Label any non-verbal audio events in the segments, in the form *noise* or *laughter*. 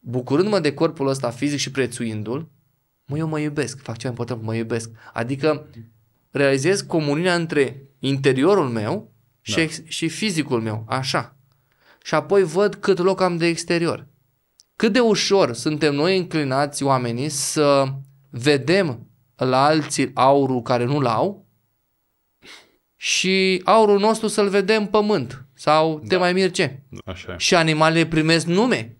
bucurându-mă de corpul ăsta fizic și prețuindu-l, mă, eu mă iubesc, fac ce am mă iubesc. Adică realizez comuniunea între interiorul meu și, da. ex- și fizicul meu, așa. Și apoi văd cât loc am de exterior. Cât de ușor suntem noi înclinați oamenii să vedem la alții aurul care nu-l au și aurul nostru să-l vedem pământ sau da. te mai mirce. Așa Și animalele primesc nume.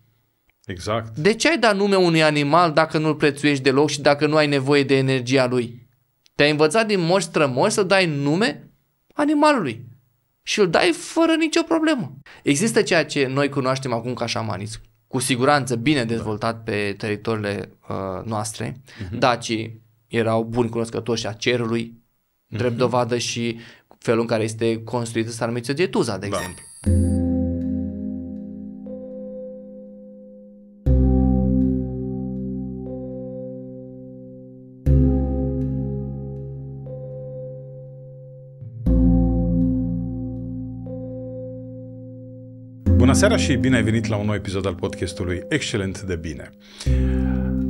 Exact. De ce ai dat nume unui animal dacă nu-l prețuiești deloc și dacă nu ai nevoie de energia lui? Te-ai învățat din moș strămoși să dai nume animalului și îl dai fără nicio problemă. Există ceea ce noi cunoaștem acum ca șamanism, cu siguranță bine dezvoltat pe teritoriile uh, noastre. Uh-huh. Dacii erau buni cunoscători și a cerului, uh-huh. drept mhm. dovadă și felul în care este construită Sarmiția de Tuza, de da. exemplu. seara și bine ai venit la un nou episod al podcastului Excelent de Bine.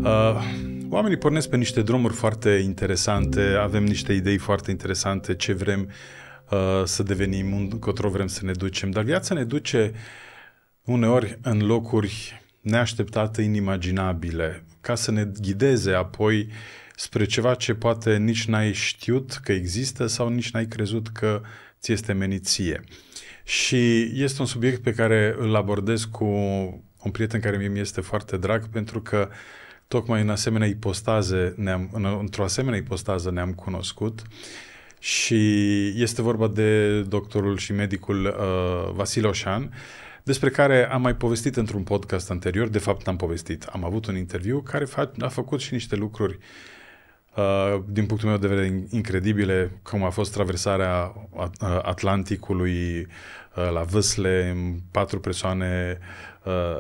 Uh, oamenii pornesc pe niște drumuri foarte interesante, avem niște idei foarte interesante, ce vrem uh, să devenim, încotro vrem să ne ducem, dar viața ne duce uneori în locuri neașteptate, inimaginabile, ca să ne ghideze apoi spre ceva ce poate nici n-ai știut că există sau nici n-ai crezut că ți este meniție. ție. Și este un subiect pe care îl abordez cu un prieten care mie mi este foarte drag, pentru că tocmai în asemenea ipostaze ne-am, în, într-o asemenea ipostază ne-am cunoscut și este vorba de doctorul și medicul uh, Vasile Oșan, despre care am mai povestit într-un podcast anterior, de fapt am povestit, am avut un interviu care a făcut și niște lucruri uh, Uh, din punctul meu de vedere, incredibile, cum a fost traversarea uh, Atlanticului uh, la vâsle, patru persoane,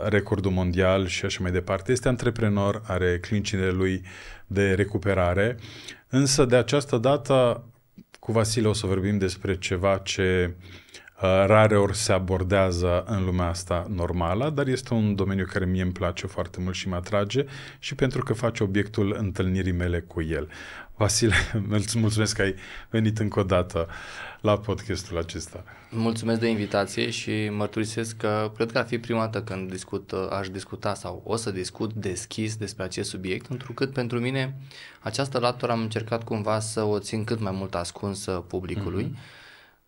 recordul mondial și așa mai departe. Este antreprenor, are clinicile lui de recuperare, însă de această dată cu Vasile o să vorbim despre ceva ce uh, Uh, rare ori se abordează în lumea asta normală, dar este un domeniu care mie îmi place foarte mult și mă atrage și pentru că face obiectul întâlnirii mele cu el. Vasile, *laughs* îți mulțumesc că ai venit încă o dată la podcastul acesta. Mulțumesc de invitație și mărturisesc că cred că ar fi prima dată când discut, uh, aș discuta sau o să discut deschis despre acest subiect, întrucât pentru mine această latură am încercat cumva să o țin cât mai mult ascunsă publicului. Mm-hmm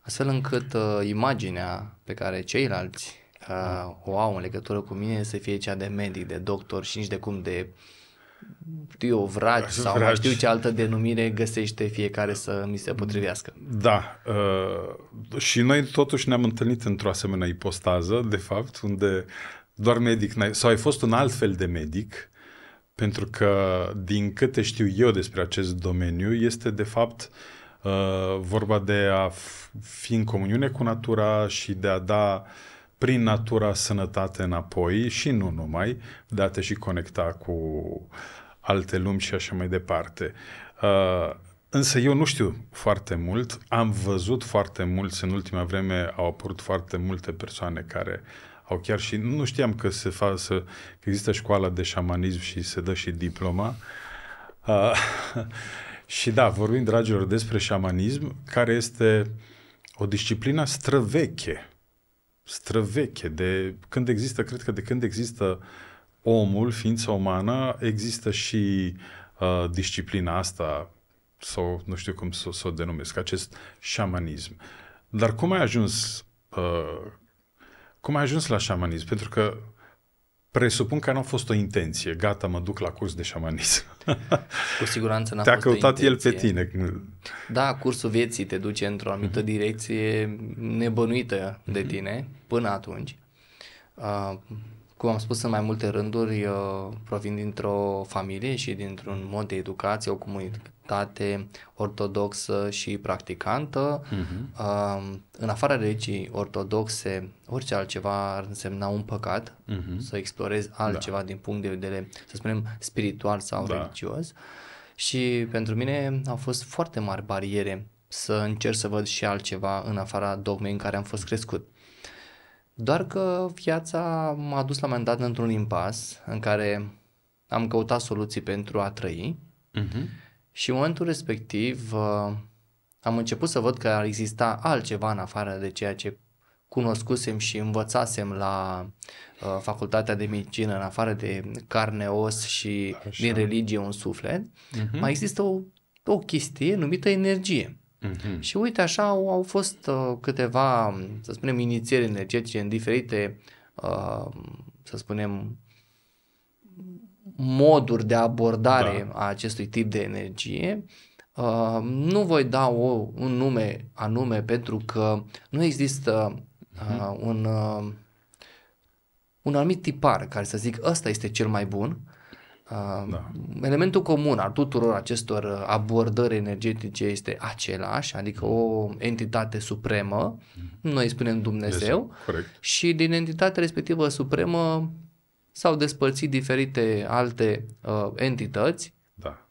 astfel încât uh, imaginea pe care ceilalți uh, o au în legătură cu mine să fie cea de medic, de doctor și nici de cum de știu, vraci *laughs* sau vragi. știu ce altă denumire găsește fiecare să mi se potrivească. Da. Uh, și noi totuși ne-am întâlnit într-o asemenea ipostază, de fapt, unde doar medic, sau ai fost un alt fel de medic, pentru că, din câte știu eu despre acest domeniu, este de fapt uh, Uh, vorba de a fi în comuniune cu natura și de a da prin natura sănătate înapoi și nu numai, de a te și conecta cu alte lumi și așa mai departe. Uh, însă eu nu știu foarte mult, am văzut foarte mult. în ultima vreme, au apărut foarte multe persoane care au chiar și, nu știam că se fa, să, că există școala de șamanism și se dă și diploma. Uh, *laughs* Și da, vorbim, dragilor, despre șamanism, care este o disciplină străveche. Străveche. De când există, cred că de când există omul, ființa umană, există și uh, disciplina asta, sau nu știu cum să, să o denumesc, acest șamanism. Dar cum ai ajuns uh, cum ai ajuns la șamanism? Pentru că Presupun că nu a fost o intenție. Gata, mă duc la curs de șamanism. *laughs* Cu siguranță n-a Te-a fost căutat o el pe tine. Da, cursul vieții te duce într-o anumită uh-huh. direcție nebănuită uh-huh. de mhm. tine până atunci. Uh, cum am spus în mai multe rânduri, eu provin dintr-o familie și dintr-un mod de educație, o comunitate comunitate ortodoxă și practicantă. Uh-huh. în afara religii ortodoxe, orice altceva ar însemna un păcat, uh-huh. să explorezi altceva da. din punct de vedere, să spunem, spiritual sau da. religios. Și pentru mine au fost foarte mari bariere să încerc să văd și altceva în afara dogmei în care am fost crescut. Doar că viața m-a dus la un moment dat într-un impas în care am căutat soluții pentru a trăi uh-huh. Și în momentul respectiv uh, am început să văd că ar exista altceva în afară de ceea ce cunoscusem și învățasem la uh, facultatea de medicină, în afară de carne, os și Așa. din religie un suflet, uh-huh. mai există o, o chestie numită energie. Uh-huh. Și uite așa au, au fost uh, câteva, să spunem, inițieri energetice în diferite, uh, să spunem, moduri de abordare da. a acestui tip de energie. Uh, nu voi da o, un nume anume pentru că nu există uh, mhm. un, uh, un anumit tipar care să zic ăsta este cel mai bun. Uh, da. Elementul comun al tuturor acestor uh, abordări energetice este același, adică o entitate supremă, mhm. noi spunem Dumnezeu, deci, și din entitatea respectivă supremă s-au despărțit diferite alte uh, entități, da.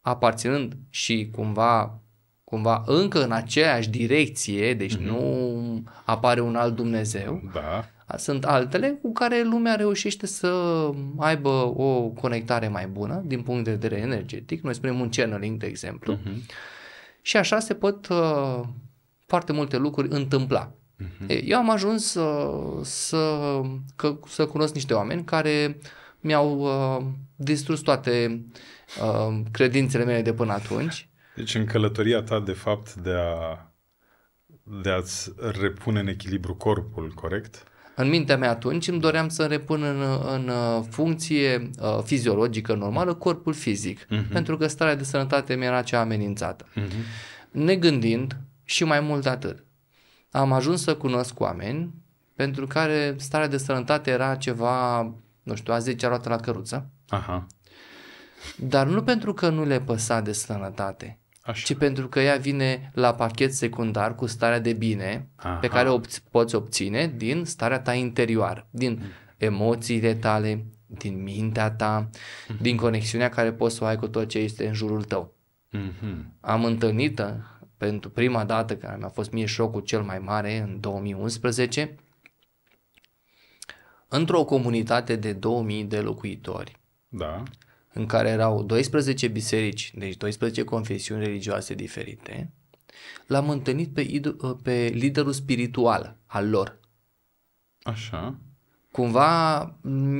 aparținând și cumva cumva încă în aceeași direcție, deci mm-hmm. nu apare un alt Dumnezeu. Da. Sunt altele cu care lumea reușește să aibă o conectare mai bună din punct de vedere energetic. Noi spunem un channeling, de exemplu. Mm-hmm. Și așa se pot uh, foarte multe lucruri întâmpla. Uh-huh. Eu am ajuns să, să, că, să cunosc niște oameni care mi-au uh, distrus toate uh, credințele mele de până atunci. Deci în călătoria ta, de fapt, de, a, de a-ți repune în echilibru corpul, corect? În mintea mea atunci îmi doream să repun în, în uh, funcție uh, fiziologică normală corpul fizic, uh-huh. pentru că starea de sănătate mi era cea amenințată. Uh-huh. Negândind și mai mult atât, am ajuns să cunosc oameni pentru care starea de sănătate era ceva, nu știu, a 10 roată la căruță. Aha. Dar nu pentru că nu le păsa de sănătate, Așa. ci pentru că ea vine la pachet secundar cu starea de bine Aha. pe care o poți obține din starea ta interioară, din mm. emoțiile tale, din mintea ta, mm-hmm. din conexiunea care poți să o ai cu tot ce este în jurul tău. Mm-hmm. Am întâlnit pentru prima dată, care mi-a fost mie șocul cel mai mare în 2011, într-o comunitate de 2000 de locuitori. Da. În care erau 12 biserici, deci 12 confesiuni religioase diferite, l-am întâlnit pe, idu- pe liderul spiritual al lor. Așa cumva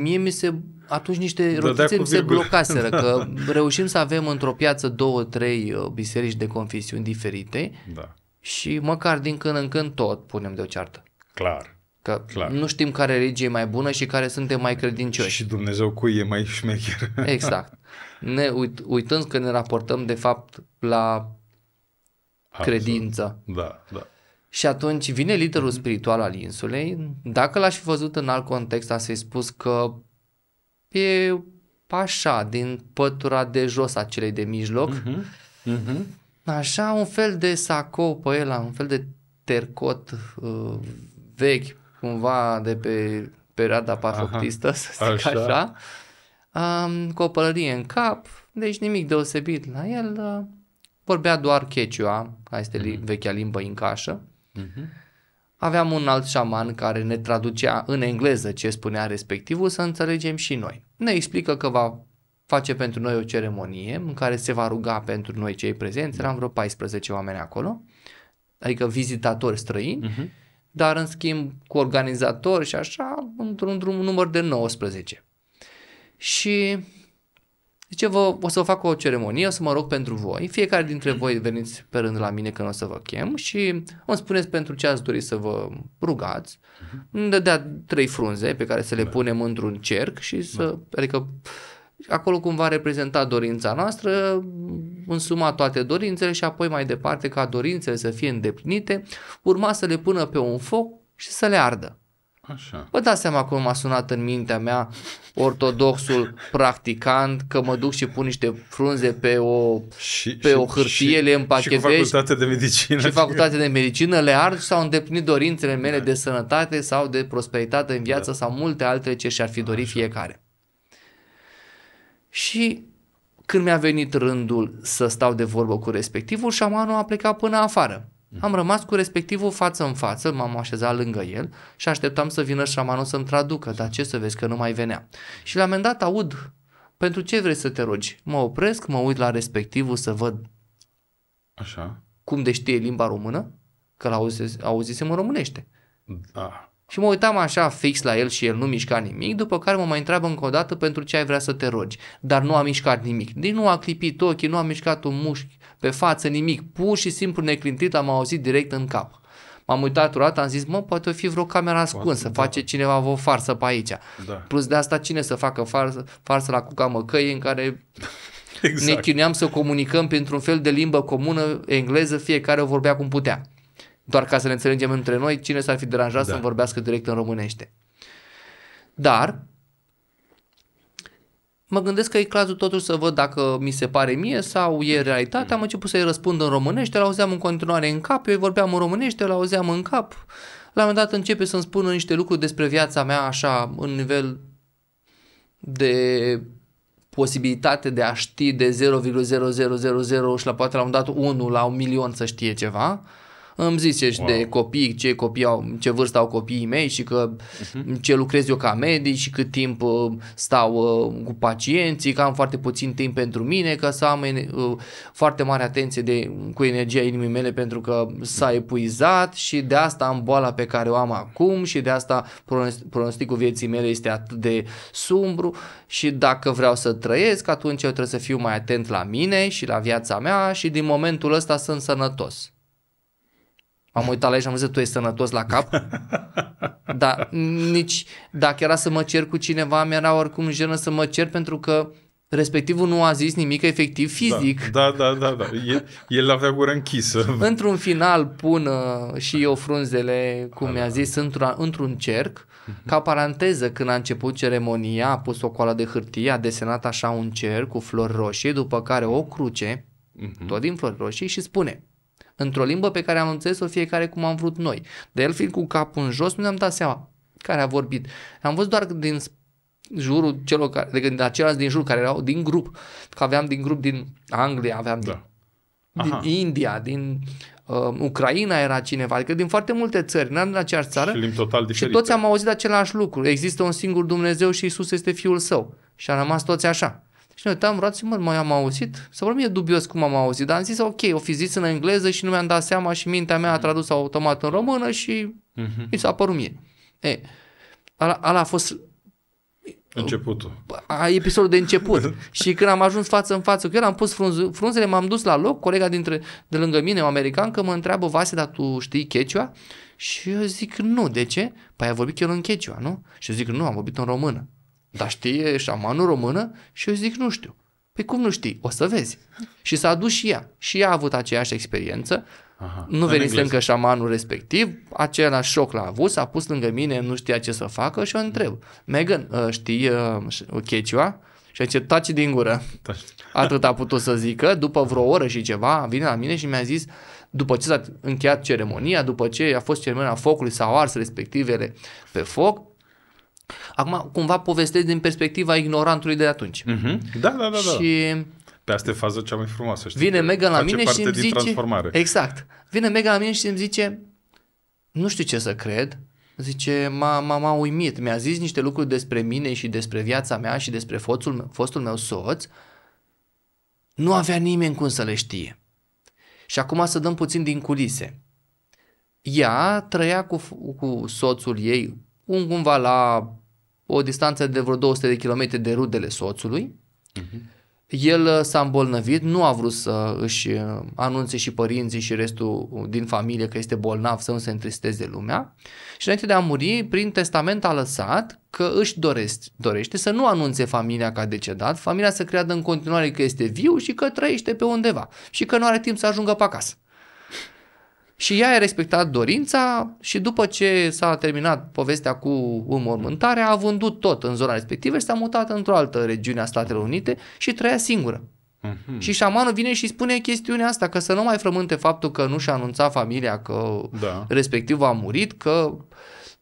mie mi se atunci niște rotițe mi se blocaseră că *laughs* da. reușim să avem într-o piață două, trei uh, biserici de confesiuni diferite da. și măcar din când în când tot punem de o ceartă. Clar. Că Clar. nu știm care religie e mai bună și care suntem mai credincioși. Și Dumnezeu cu e mai șmecher. *laughs* Exact. Ne uit, uitând că ne raportăm de fapt la Absolut. credință. Da, da. Și atunci vine liderul spiritual al insulei, dacă l-aș fi văzut în alt context, a să-i spus că e așa, din pătura de jos a celei de mijloc, uh-huh. Uh-huh. așa un fel de sacou pe el, un fel de tercot uh, vechi, cumva de pe perioada pafoptistă, să zic așa, așa um, cu o pălărie în cap, deci nimic deosebit la el, uh, vorbea doar checiua, care este mm-hmm. vechea limbă incașă, Uh-huh. Aveam un alt șaman care ne traducea în engleză ce spunea respectivul să înțelegem și noi. Ne explică că va face pentru noi o ceremonie în care se va ruga pentru noi cei prezenți, eram vreo 14 oameni acolo, adică vizitatori străini, uh-huh. dar în schimb cu organizatori și așa, într-un drum număr de 19. Și Zice, vă, o să vă fac o ceremonie, o să mă rog pentru voi. Fiecare dintre voi veniți pe rând la mine când o să vă chem și îmi spuneți pentru ce ați dori să vă rugați. Mhm. Îmi dădea trei frunze pe care să le da. punem într-un cerc și să... Da. Adică acolo cumva reprezenta dorința noastră, însuma toate dorințele și apoi mai departe ca dorințele să fie îndeplinite, urma să le pună pe un foc și să le ardă. Așa. Vă dați seama cum a sunat în mintea mea ortodoxul practicant că mă duc și pun niște frunze pe o, și, pe și, o hârtie, și, le împachetez. Și facultate de medicină. Și facultate de medicină, le ard și s-au îndeplinit dorințele mele da. de sănătate sau de prosperitate în viață da. sau multe altele ce și-ar fi dorit Așa. fiecare. Și când mi-a venit rândul să stau de vorbă cu respectivul, șamanul a plecat până afară. Mhm. Am rămas cu respectivul față în față, m-am așezat lângă el și așteptam să vină șamanul să-mi traducă, dar ce să vezi că nu mai venea. Și la un moment dat aud, pentru ce vrei să te rogi? Mă opresc, mă uit la respectivul să văd Așa. cum de știe limba română, că l-auzisem în românește. Da. Și mă uitam așa fix la el și el nu mișca nimic, după care mă mai întreabă încă o dată pentru ce ai vrea să te rogi. Dar nu a mișcat nimic. Deci nu a clipit ochii, nu a mișcat un mușchi pe față, nimic. Pur și simplu neclintit am auzit direct în cap. M-am uitat urat, am zis, mă, poate o fi vreo cameră ascunsă, da. face cineva o farsă pe aici. Da. Plus de asta, cine să facă farsă, farsă la cuca măcăie în care *laughs* exact. ne chineam să comunicăm pentru un fel de limbă comună, engleză, fiecare o vorbea cum putea doar ca să ne înțelegem între noi, cine s-ar fi deranjat da. să vorbească direct în românește. Dar mă gândesc că e cazul totuși să văd dacă mi se pare mie sau e realitate. Am început să-i răspund în românește, la auzeam în continuare în cap, eu îi vorbeam în românește, la auzeam în cap. La un moment dat începe să-mi spună niște lucruri despre viața mea așa, în nivel de posibilitate de a ști de 0,0000 și la poate la un dat 1 la un milion să știe ceva. Uh, îmi și wow. de copii, ce copii au, ce vârstă au copiii mei și că uh-huh. ce lucrez eu ca medic și cât timp uh, stau uh, cu pacienții, că am foarte puțin timp pentru mine, că să am uh, foarte mare atenție de, cu energia inimii mele pentru că s-a epuizat și de asta am boala pe care o am acum și de asta pronosticul vieții mele este atât de sumbru și dacă vreau să trăiesc, atunci eu trebuie să fiu mai atent la mine și la viața mea și din momentul ăsta sunt sănătos. M-am uitat la el și am zis, tu ești sănătos la cap? *laughs* Dar nici, dacă era să mă cer cu cineva, mi-era oricum jenă să mă cer pentru că respectivul nu a zis nimic efectiv fizic. Da, da, da, da. da. El, el avea gura închisă. într-un final pun uh, și eu frunzele, cum mi-a zis, într-un, într-un cerc. Ca paranteză, când a început ceremonia, a pus o coală de hârtie, a desenat așa un cerc cu flori roșii, după care o cruce, uh-huh. tot din flori roșii, și spune într-o limbă pe care am înțeles-o fiecare cum am vrut noi. De el fiind cu capul în jos, nu ne-am dat seama care a vorbit. Am văzut doar din jurul celor care, de adică când același din jur care erau din grup, că aveam din grup din Anglia, aveam da. din, din India, din uh, Ucraina era cineva, adică din foarte multe țări, n-am din aceeași țară și, total și toți am auzit același lucru. Există un singur Dumnezeu și Isus este Fiul Său și a rămas toți așa. Și ne uitam, frate, mă, mai am auzit? Să vorbim, e dubios cum am auzit, dar am zis, ok, o fi zis în engleză și nu mi-am dat seama și mintea mea a mhm. tradus automat în română și uh-huh. mi s-a părut mie. E, ala, ala a fost Începutul. A, episodul de început. *laughs* și când am ajuns față în față cu el, am pus frunz, frunzele, m-am dus la loc, colega dintre, de lângă mine, o că mă întreabă, Vase, dar tu știi Quechua? Și eu zic, nu, de ce? Păi a vorbit chiar în Quechua, nu? Și eu zic, nu, am vorbit în română. Dar știe șamanul română? Și eu zic, nu știu. Pe păi cum nu știi? O să vezi. Și s-a dus și ea. Și ea a avut aceeași experiență. Aha, nu venise încă șamanul respectiv, același șoc l-a avut, s-a pus lângă mine, nu știa ce să facă și o întreb. Megan, ă, știi uh, Și a zis, taci din gură. Atât a putut să zică. După vreo oră și ceva, vine la mine și mi-a zis, după ce s-a încheiat ceremonia, după ce a fost ceremonia focului, s-au ars respectivele pe foc, Acum, cumva povestesc din perspectiva ignorantului de atunci. Mm-hmm. Da, da, da. Și Pe asta e faza cea mai frumoasă, știi? Vine mega la mine și îmi zice... Exact. Vine mega la mine și îmi zice, nu știu ce să cred, Zice, m-a, m-a, uimit, mi-a zis niște lucruri despre mine și despre viața mea și despre fostul fostul meu soț. Nu avea nimeni cum să le știe. Și acum să dăm puțin din culise. Ea trăia cu, cu soțul ei un cumva la o distanță de vreo 200 de kilometri de rudele soțului. Uh-huh. El uh, s-a îmbolnăvit, nu a vrut să își uh, anunțe și părinții și restul din familie că este bolnav, să nu se întristeze lumea. Și înainte de a muri, prin testament a lăsat că își dorește, dorește să nu anunțe familia că a decedat, familia să creadă în continuare că este viu și că trăiește pe undeva și că nu are timp să ajungă pe acasă. Și ea a respectat dorința și după ce s-a terminat povestea cu înmormântarea, a vândut tot în zona respectivă și s-a mutat într-o altă regiune a Statelor Unite și trăia singură. Mhm. Și șamanul vine și spune chestiunea asta, că să nu mai frământe faptul că nu și-a anunțat familia că da. respectiv a murit, că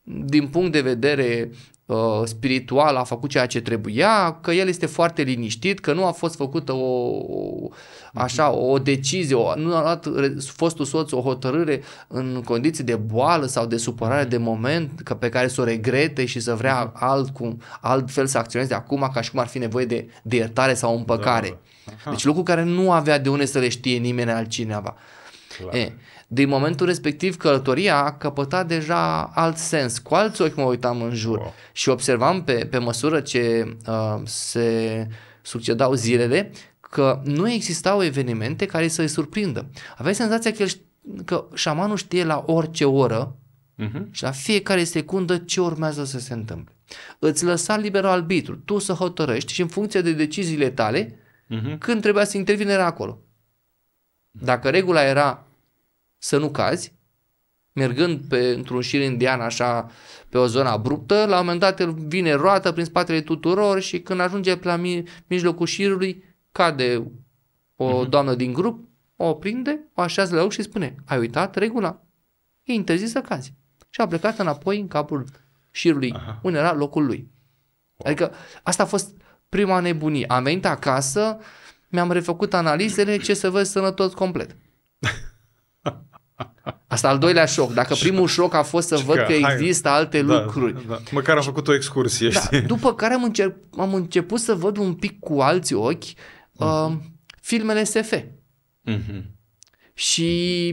din punct de vedere Uh, spiritual a făcut ceea ce trebuia, că el este foarte liniștit, că nu a fost făcută o, o așa, o decizie, o, nu a luat fostul soț o hotărâre în condiții de boală sau de supărare de moment că pe care să o regrete și să vrea alt cum, alt fel să acționeze acum ca și cum ar fi nevoie de, de iertare sau împăcare. Da, da, da. Deci lucru care nu avea de unde să le știe nimeni altcineva. Clar. E, din momentul respectiv călătoria a căpătat deja alt sens. Cu alți ochi mă uitam în jur wow. și observam pe, pe măsură ce uh, se succedau zilele că nu existau evenimente care să-i surprindă. Aveai senzația că, el, că șamanul știe la orice oră uh-huh. și la fiecare secundă ce urmează să se întâmple. Îți lăsa liber arbitru, tu să hotărăști și în funcție de deciziile tale, uh-huh. când trebuia să intervine era acolo. Dacă regula era să nu cazi, mergând pe, într-un șir indian așa pe o zonă abruptă, la un moment dat el vine roată prin spatele tuturor și când ajunge pe la mi- mijlocul șirului, cade o uh-huh. doamnă din grup, o prinde, o așează la loc și spune, ai uitat regula, e interzis să cazi. Și a plecat înapoi în capul șirului, Aha. unde era locul lui. Adică asta a fost prima nebunie. Am venit acasă, mi-am refăcut analizele, ce să văd sănătos complet. Asta al doilea șoc. Dacă primul șoc a fost să văd că, există hai, alte da, lucruri. Da. Măcar am făcut o excursie. Da, știi? după care am, am început să văd un pic cu alți ochi uh, filmele SF. Mhm. Și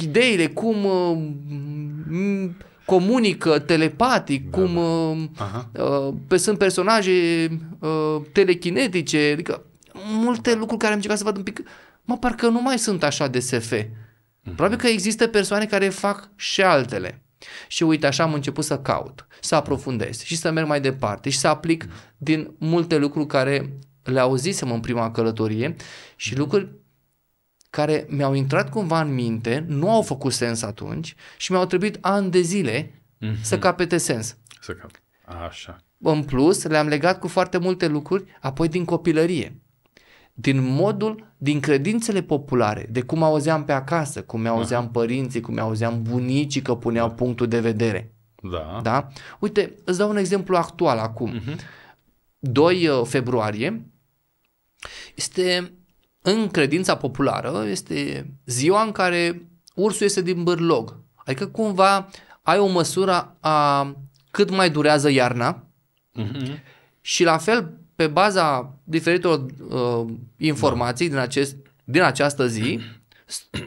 ideile cum uh, comunică telepatic, da, cum da. Um, Uh, uh, sunt personaje uh, telekinetice, adică multe lucruri care am încercat să văd un pic, mă, parcă nu mai sunt așa de SF. Mhm. Probabil că există persoane care fac și altele. Și uite, așa am început să caut, să aprofundez și să merg mai departe și să aplic mhm. din multe lucruri care le auzisem în prima călătorie și mhm. lucruri care mi-au intrat cumva în minte, nu au făcut sens atunci și mi-au trebuit ani de zile mm-hmm. să capete sens. Să cap. Așa. În plus, le-am legat cu foarte multe lucruri apoi din copilărie din modul, din credințele populare, de cum auzeam pe acasă, cum auzeam Aha. Da. părinții, cum auzeam bunicii că puneau da. punctul de vedere. Da. da? Uite, îți dau un exemplu actual acum. Uh-huh. Mhm. 2 februarie este, în credința populară, este ziua în care ursul iese din bârlog. Adică cumva ai o măsură a cât mai durează iarna uh-huh. și la fel pe baza diferitor uh, informații da. din, acest, din această zi,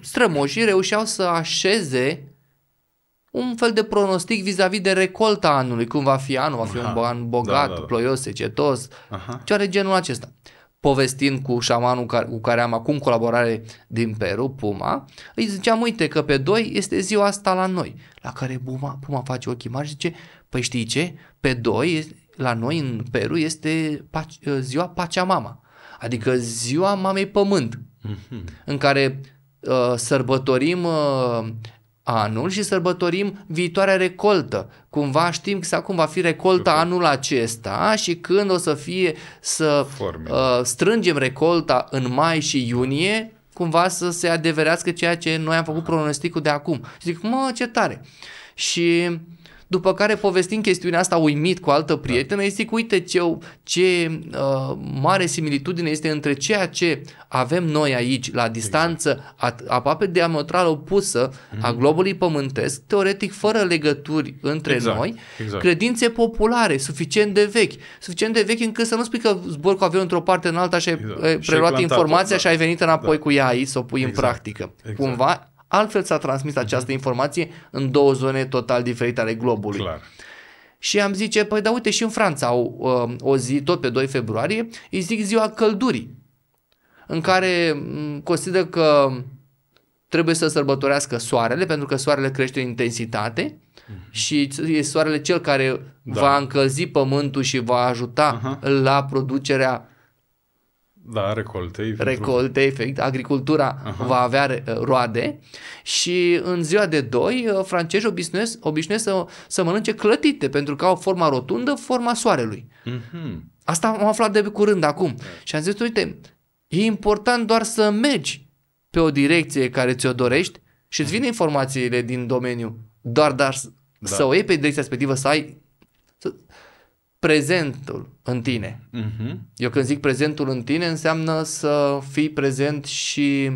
strămoșii reușeau să așeze un fel de pronostic vis-a-vis de recolta anului, cum va fi anul, va fi Aha. un an da, bogat, da, da, da. ploios, secetos, Aha. ce are genul acesta. Povestind cu șamanul care, cu care am acum colaborare din Peru, Puma, îi ziceam, uite că pe 2 este ziua asta la noi, la care Puma, Puma face ochii mari și zice, păi știi ce, pe 2 la noi în Peru este ă, ziua ziua Mama, adică ziua mamei pământ, mm-hmm. în care uh, sărbătorim uh, anul și sărbătorim viitoarea recoltă. Cumva știm că acum va fi recolta Super. anul acesta și când o să fie să uh, strângem recolta în mai și iunie, cumva să se adeverească ceea ce noi am făcut ah. pronosticul de acum. Și zic, mă, ce tare! Și după care povestim chestiunea asta uimit cu altă prietenă, îi zic, uite ce, ce uh, mare similitudine este între ceea ce avem noi aici, la exact. distanță exact. aproape diametral opusă mm-hmm. a mhm. globului pământesc, teoretic fără legături între exact. noi, exact. credințe populare, suficient de vechi, suficient de vechi încât să nu spui că zbor cu avionul într-o parte în alta și ai exact. preluat și ai informația da. și ai venit înapoi da. cu ea aici să o pui exact. în practică. Exact. Cumva altfel s-a transmis mhm. această informație în două zone total diferite ale globului. Clar. Și am zice, păi da uite și în Franța au uh, o zi, tot pe 2 februarie, îi zic ziua căldurii, în care mm, consideră că trebuie să sărbătorească soarele, pentru că soarele crește în intensitate mhm. și e soarele cel care da. va încălzi pământul și va ajuta uh-huh. la producerea da, recolte. Efectiv. Recolte, efect. Agricultura Aha. va avea roade și în ziua de doi uh, francezii obișnuiesc, obișnuiesc să, să mănânce clătite pentru că au forma rotundă, forma soarelui. Mm-hmm. Asta am aflat de curând acum da. și am zis, uite, e important doar să mergi pe o direcție care ți-o dorești și îți vin mhm. informațiile din domeniu, doar dar da. să o iei pe direcția respectivă, să ai prezentul în tine. Uh-huh. Eu când zic prezentul în tine, înseamnă să fii prezent și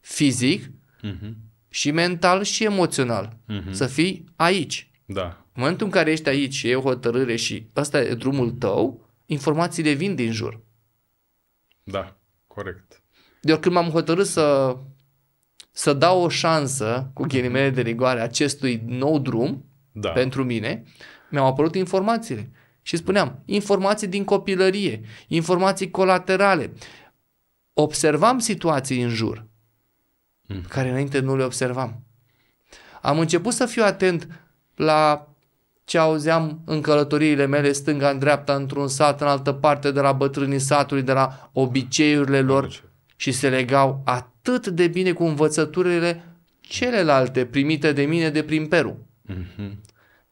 fizic, uh-huh. și mental, și emoțional. Uh-huh. Să fii aici. Da. În momentul în care ești aici și e o hotărâre și ăsta e drumul tău, informațiile vin din jur. Da, corect. Eu când m-am hotărât să, să dau o șansă, cu ghilimele de rigoare, acestui nou drum da. pentru mine, uh, mi-au apărut informațiile. Și spuneam, informații din copilărie, informații colaterale. Observam situații în jur, mm. care înainte nu le observam. Am început să fiu atent la ce auzeam în călătoriile mele stânga în dreapta, într-un sat, în altă parte, de la bătrânii satului, de la obiceiurile lor și se legau atât de bine cu învățăturile celelalte primite de mine de prin Peru. Mm-hmm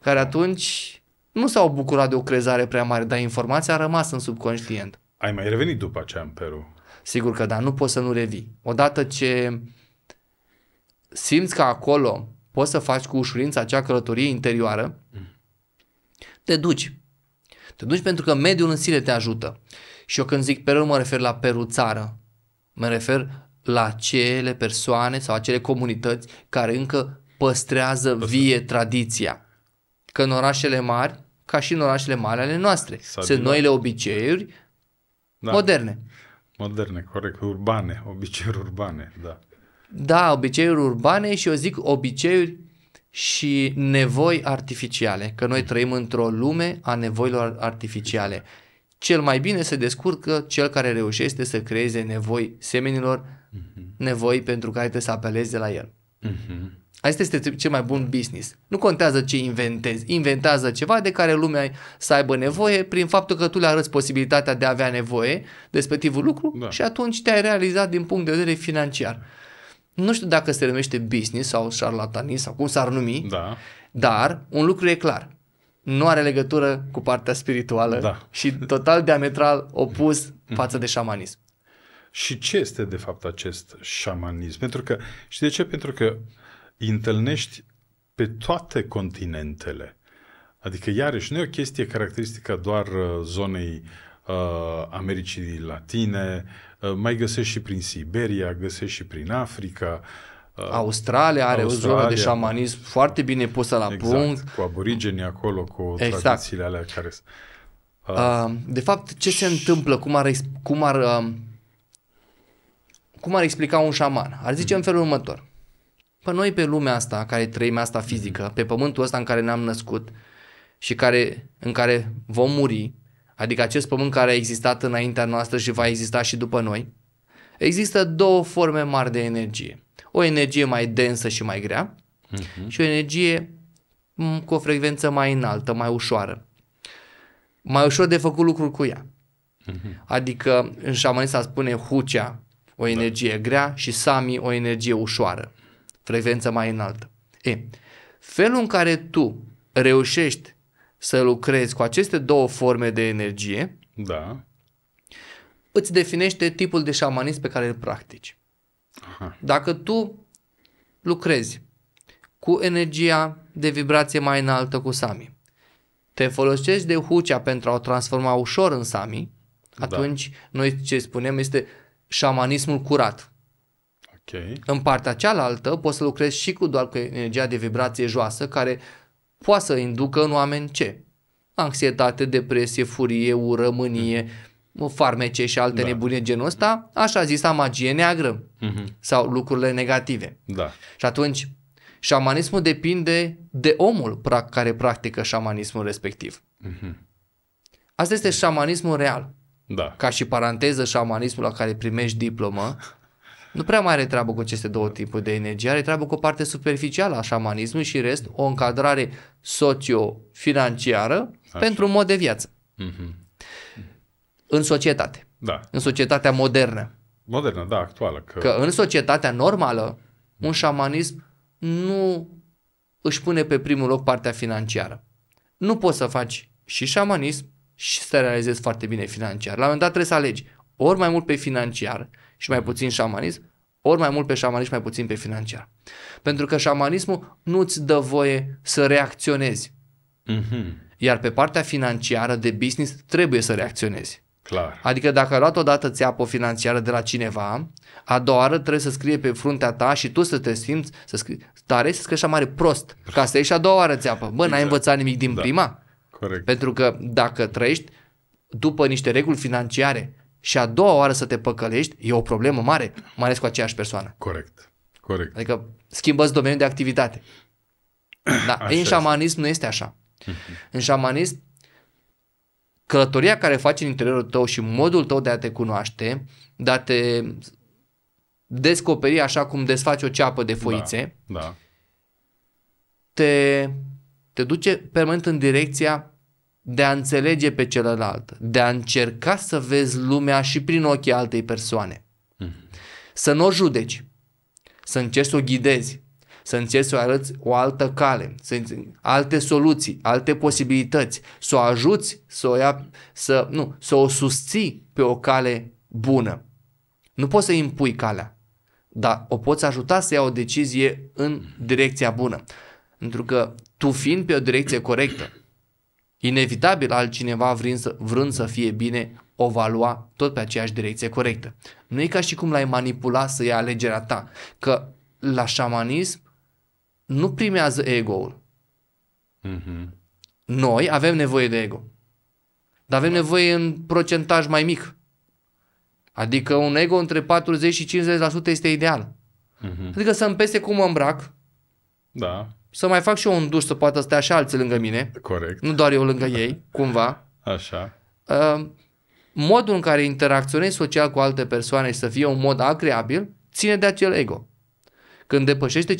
care atunci nu s-au bucurat de o crezare prea mare, dar informația a rămas în subconștient. Ai mai revenit după aceea în Peru? Sigur că da, nu poți să nu revii. Odată ce simți că acolo poți să faci cu ușurință acea călătorie interioară, te duci. Te duci pentru că mediul în sine te ajută. Și eu când zic Peru, mă refer la Peru țară. Mă refer la acele persoane sau acele comunități care încă păstrează vie tradiția că în orașele mari, ca și în orașele mari ale noastre, Sabina. sunt noile obiceiuri da. moderne. Moderne, corect, urbane, obiceiuri urbane, da. Da, obiceiuri urbane și eu zic obiceiuri și nevoi artificiale, că noi trăim într-o lume a nevoilor artificiale. Cel mai bine se descurcă cel care reușește să creeze nevoi semenilor, uh-huh. nevoi pentru care trebuie să apelezi de la el. Uh-huh. Asta este cel mai bun business. Nu contează ce inventezi. Inventează ceva de care lumea să aibă nevoie prin faptul că tu le arăți posibilitatea de a avea nevoie de respectivul lucru da. și atunci te-ai realizat din punct de vedere financiar. Nu știu dacă se numește business sau șarlatanism sau cum s-ar numi, da. dar un lucru e clar. Nu are legătură cu partea spirituală da. și total diametral opus față de șamanism. Și ce este de fapt acest șamanism? Pentru că, și de ce? Pentru că uh, îi întâlnești pe toate continentele. Adică, iarăși, nu e o chestie caracteristică doar uh, zonei uh, Americii Latine, uh, mai găsești și prin Siberia, găsești și prin Africa. Uh, Australia are Australia, o zonă de șamanism foarte bine pusă la exact, punct. cu aborigenii acolo, cu exact. tradițiile alea care sunt. Uh, uh, de fapt, ce se întâmplă? Cum ar, cum ar, uh, cum ar explica un șaman? Ar zice în felul următor pe noi pe lumea asta, care trăim asta fizică, mhm. pe pământul ăsta în care ne-am născut și care, în care vom muri, adică acest pământ care a existat înaintea noastră și va exista și după noi, există două forme mari de energie. O energie mai densă și mai grea uh-huh. și o energie cu o frecvență mai înaltă, mai ușoară. Mai ușor de făcut lucruri cu ea. Uh-huh. Adică în șamanism spune hucea, o da. energie da. grea și sami o energie ușoară frecvență mai înaltă. E, felul în care tu reușești să lucrezi cu aceste două forme de energie, da. îți definește tipul de șamanism pe care îl practici. Aha. Dacă tu lucrezi cu energia de vibrație mai înaltă cu Sami, te folosești de hucea pentru a o transforma ușor în Sami, da. atunci da. noi ce spunem este șamanismul curat. Okay. În partea cealaltă poți să lucrezi și cu doar cu energia de vibrație joasă care poate să inducă în oameni ce? Anxietate, depresie, furie, ură, mânie, mm-hmm. farmece și alte da. nebunie genul ăsta, așa zisa magie neagră mm-hmm. sau lucrurile negative. Da. Și atunci, șamanismul depinde de omul pra- care practică șamanismul respectiv. Mm-hmm. Asta este șamanismul real. Da. Ca și paranteză șamanismul la care primești diplomă *laughs* nu prea mai are treabă cu aceste două tipuri de energie, are treabă cu o parte superficială a șamanismului și rest o încadrare socio-financiară Așa. pentru un mod de viață. Mm-hmm. În societate. Da. În societatea modernă. Modernă, da, actuală. Că, că în societatea normală, un mhm. șamanism nu își pune pe primul loc partea financiară. Nu poți să faci și șamanism și să te realizezi foarte bine financiar. La un moment dat trebuie să alegi ori mai mult pe financiar și mai puțin șamanism, ori mai mult pe șamanism, mai puțin pe financiar. Pentru că șamanismul nu-ți dă voie să reacționezi. Mm-hmm. Iar pe partea financiară de business trebuie să reacționezi. Clar. Adică dacă ai luat odată țeapă financiară de la cineva, a doua oară trebuie să scrie pe fruntea ta și tu să te simți să scrii, tare să scrii așa mare prost, ca să ieși a doua oară țeapă. Bă, exact. n-ai învățat nimic din da. prima. Corect. Pentru că dacă trăiești după niște reguli financiare și a doua oară să te păcălești, e o problemă mare, mai ales cu aceeași persoană. Corect. Corect. Adică schimbăți domeniul de activitate. Da. așa în șamanism nu este așa. Mhm. în șamanism, călătoria care faci în interiorul tău și modul tău de a te cunoaște, de a te descoperi așa cum desfaci o ceapă de foițe, da, da. Te, te duce permanent în direcția de a înțelege pe celălalt, de a încerca să vezi lumea și prin ochii altei persoane. Mm-hmm. Să nu o judeci, să încerci să o ghidezi, să încerci să o arăți o altă cale, să alte soluții, alte posibilități, să o ajuți, să o, ia, să, nu, să o susții pe o cale bună. Nu poți să îi impui calea, dar o poți ajuta să ia o decizie în direcția bună. Pentru că tu fiind pe o direcție corectă, Inevitabil altcineva vrând să, vrând să fie bine o va lua tot pe aceeași direcție corectă. Nu e ca și cum l-ai manipula să ia alegerea ta, că la șamanism nu primează ego-ul. Mm-hmm. Noi avem nevoie de ego, dar avem nevoie în procentaj mai mic. Adică un ego între 40 și 50% este ideal. Mm-hmm. Adică să-mi pese cum mă îmbrac, da să mai fac și eu un duș să poată stea și alții lângă mine. Corect. Nu doar eu lângă ei, cumva. *laughs* Așa. Uh, modul în care interacționezi social cu alte persoane și să fie un mod agreabil ține de acel ego. Când depășește 50%,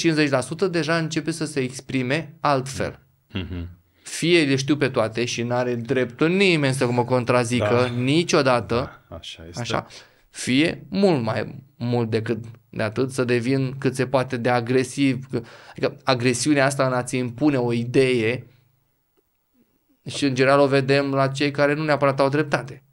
deja începe să se exprime altfel. Mm-hmm. Fie le știu pe toate și nu are dreptul nimeni să mă contrazică da. niciodată. Da. Așa este. Așa. Fie mult mai mult decât de atât, să devin cât se poate de agresiv. Adică agresiunea asta în a ți impune o idee și în general o vedem la cei care nu neapărat au dreptate.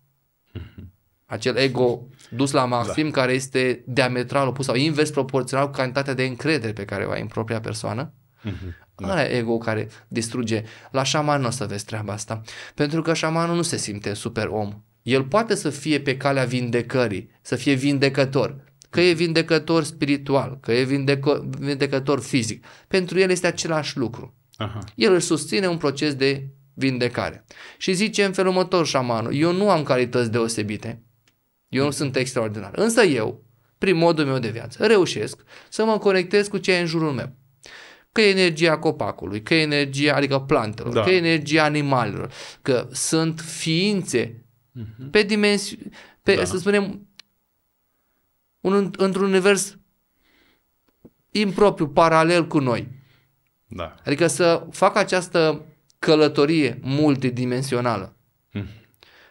Mhm. Acel ego dus la maxim da. care este diametral opus sau invers proporțional cu cantitatea de încredere pe care o ai în propria persoană. Mhm. Da. Are ego care distruge. La șaman nu o să vezi treaba asta. Pentru că șamanul nu se simte super om. El poate să fie pe calea vindecării, să fie vindecător, că e vindecător spiritual, că e vindeco- vindecător fizic. Pentru el este același lucru. Aha. El își susține un proces de vindecare. Și zice în felul următor șamanul, eu nu am calități deosebite, eu nu sunt extraordinar, însă eu, prin modul meu de viață, reușesc să mă conectez cu ce e în jurul meu. Că e energia copacului, că e energia, adică plantelor, da. că e energia animalelor, că sunt ființe uh-huh. pe dimensiuni, pe, da. să spunem, un, într-un univers impropriu, paralel cu noi. Da. Adică să fac această călătorie multidimensională. Hmm.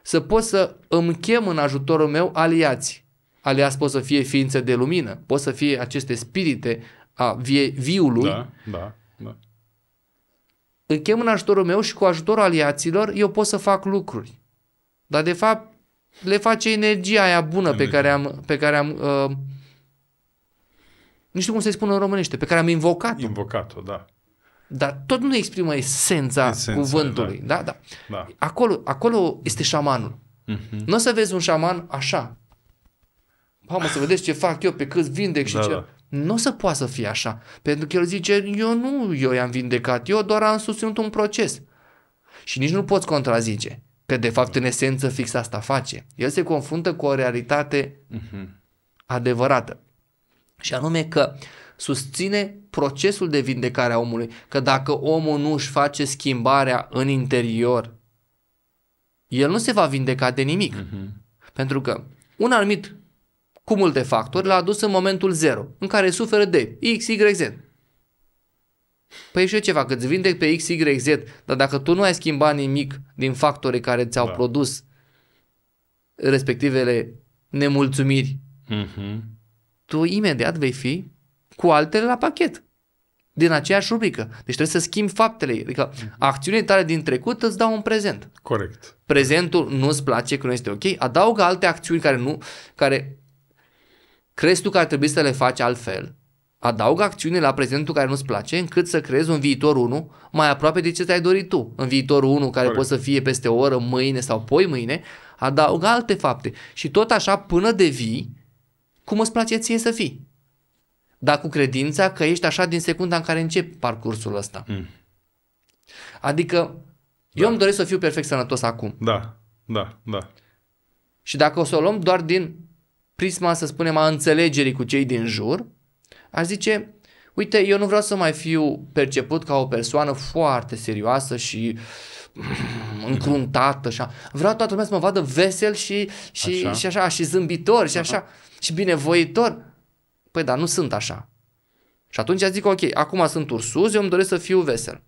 Să pot să îmi chem în ajutorul meu aliați. Aliați pot să fie ființe de lumină, pot să fie aceste spirite a vie, viului. Da, da, da. Îmi chem în ajutorul meu și cu ajutorul aliaților eu pot să fac lucruri. Dar de fapt le face energia aia bună pe care am, pe care am uh, nu știu cum să-i spun în românește, pe care am invocat-o. Invocat-o, da. Dar tot nu exprimă esența, esența da. cuvântului. Da. Da, da. da. Acolo, acolo este șamanul. Mm-hmm. Nu o să vezi un șaman așa. Mamă, să vedeți ce fac eu, pe câți vindec și da, ce... Da. Nu o să poată să fie așa. Pentru că el zice, eu nu, eu i-am vindecat, eu doar am susținut un proces. Și nici nu poți contrazice. Că de fapt în esență fix asta face. El se confruntă cu o realitate mhm. adevărată. Și anume că susține procesul de vindecare a omului. Că dacă omul nu își face schimbarea în interior, el nu se va vindeca de nimic. Mhm. Pentru că un anumit cumul de factori l-a adus în momentul zero, în care suferă de X, Y, Z. Păi și eu ceva, că îți vindec pe XYZ, dar dacă tu nu ai schimbat nimic din factorii care ți-au da. produs respectivele nemulțumiri, uh-huh. tu imediat vei fi cu altele la pachet. Din aceeași rubrică. Deci trebuie să schimbi faptele. Adică mhm. acțiunile tale din trecut îți dau un prezent. Corect. Prezentul nu-ți place, că nu este ok. Adaugă alte acțiuni care nu, care crezi tu că ar trebui să le faci altfel Adaugă acțiune la prezentul care nu-ți place, încât să creezi un viitor 1 mai aproape de ce ți-ai dorit tu. În viitorul 1, care Correct. poate să fie peste o oră, mâine sau poi mâine, adaugă alte fapte. Și tot așa, până devii cum îți place ție să fii. Dar cu credința că ești așa din secunda în care începi parcursul ăsta. Mm. Adică, da. eu îmi doresc să fiu perfect sănătos acum. Da, da, da. Și dacă o să o luăm doar din prisma, să spunem, a înțelegerii cu cei din jur, aș zice, uite, eu nu vreau să mai fiu perceput ca o persoană foarte serioasă și *clears throat* încruntată așa. Vreau toată lumea să mă vadă vesel și, și, așa. și așa, și zâmbitor și așa, și binevoitor. Păi da, nu sunt așa. Și atunci zic, ok, acum sunt ursuz, eu îmi doresc să fiu vesel.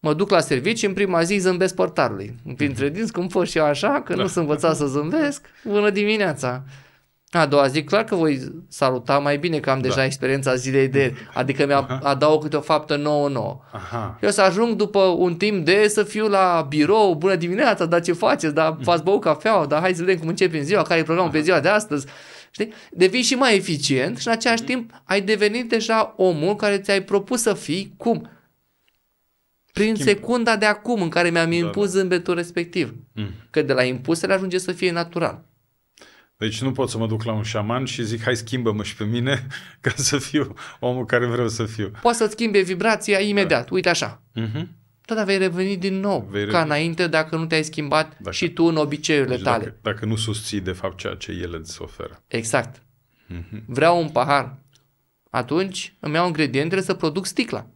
Mă duc la serviciu, în prima zi zâmbesc portarului. Printre dinți, cum pot și eu așa, că da. nu sunt învățat să zâmbesc, bună dimineața. A doua zi, clar că voi saluta mai bine, că am da. deja experiența zilei de... *laughs* Adică mi-a adaug câte o faptă nouă nouă. Aha. Eu să ajung după un timp de să fiu la birou, bună dimineața, dar ce faceți, dar mm. v-ați băut cafea, dar hai să vedem cum începem ziua, care e programul Aha. pe ziua de astăzi. Știi? Devii și mai eficient și în același mm. timp ai devenit deja omul care ți-ai propus să fii cum? Prin Schimb. secunda de acum în care mi-am da, impus da, da. zâmbetul respectiv. Mm. Că de la impus se ajunge să fie natural. Deci nu pot să mă duc la un șaman și zic, hai schimbă-mă și pe mine *laughs* ca să fiu omul care vreau să fiu. Poți să-ți schimbe vibrația da. imediat, da. uite așa. Uh-huh. Dar vei reveni din nou, vei reveni. ca înainte, dacă nu te-ai schimbat dacă, și da. tu în obiceiurile deci tale. Dacă, dacă nu susții, de fapt, ceea ce ele îți oferă. Exact. Uh-huh. Vreau un pahar. Atunci îmi iau ingredientele să produc sticla.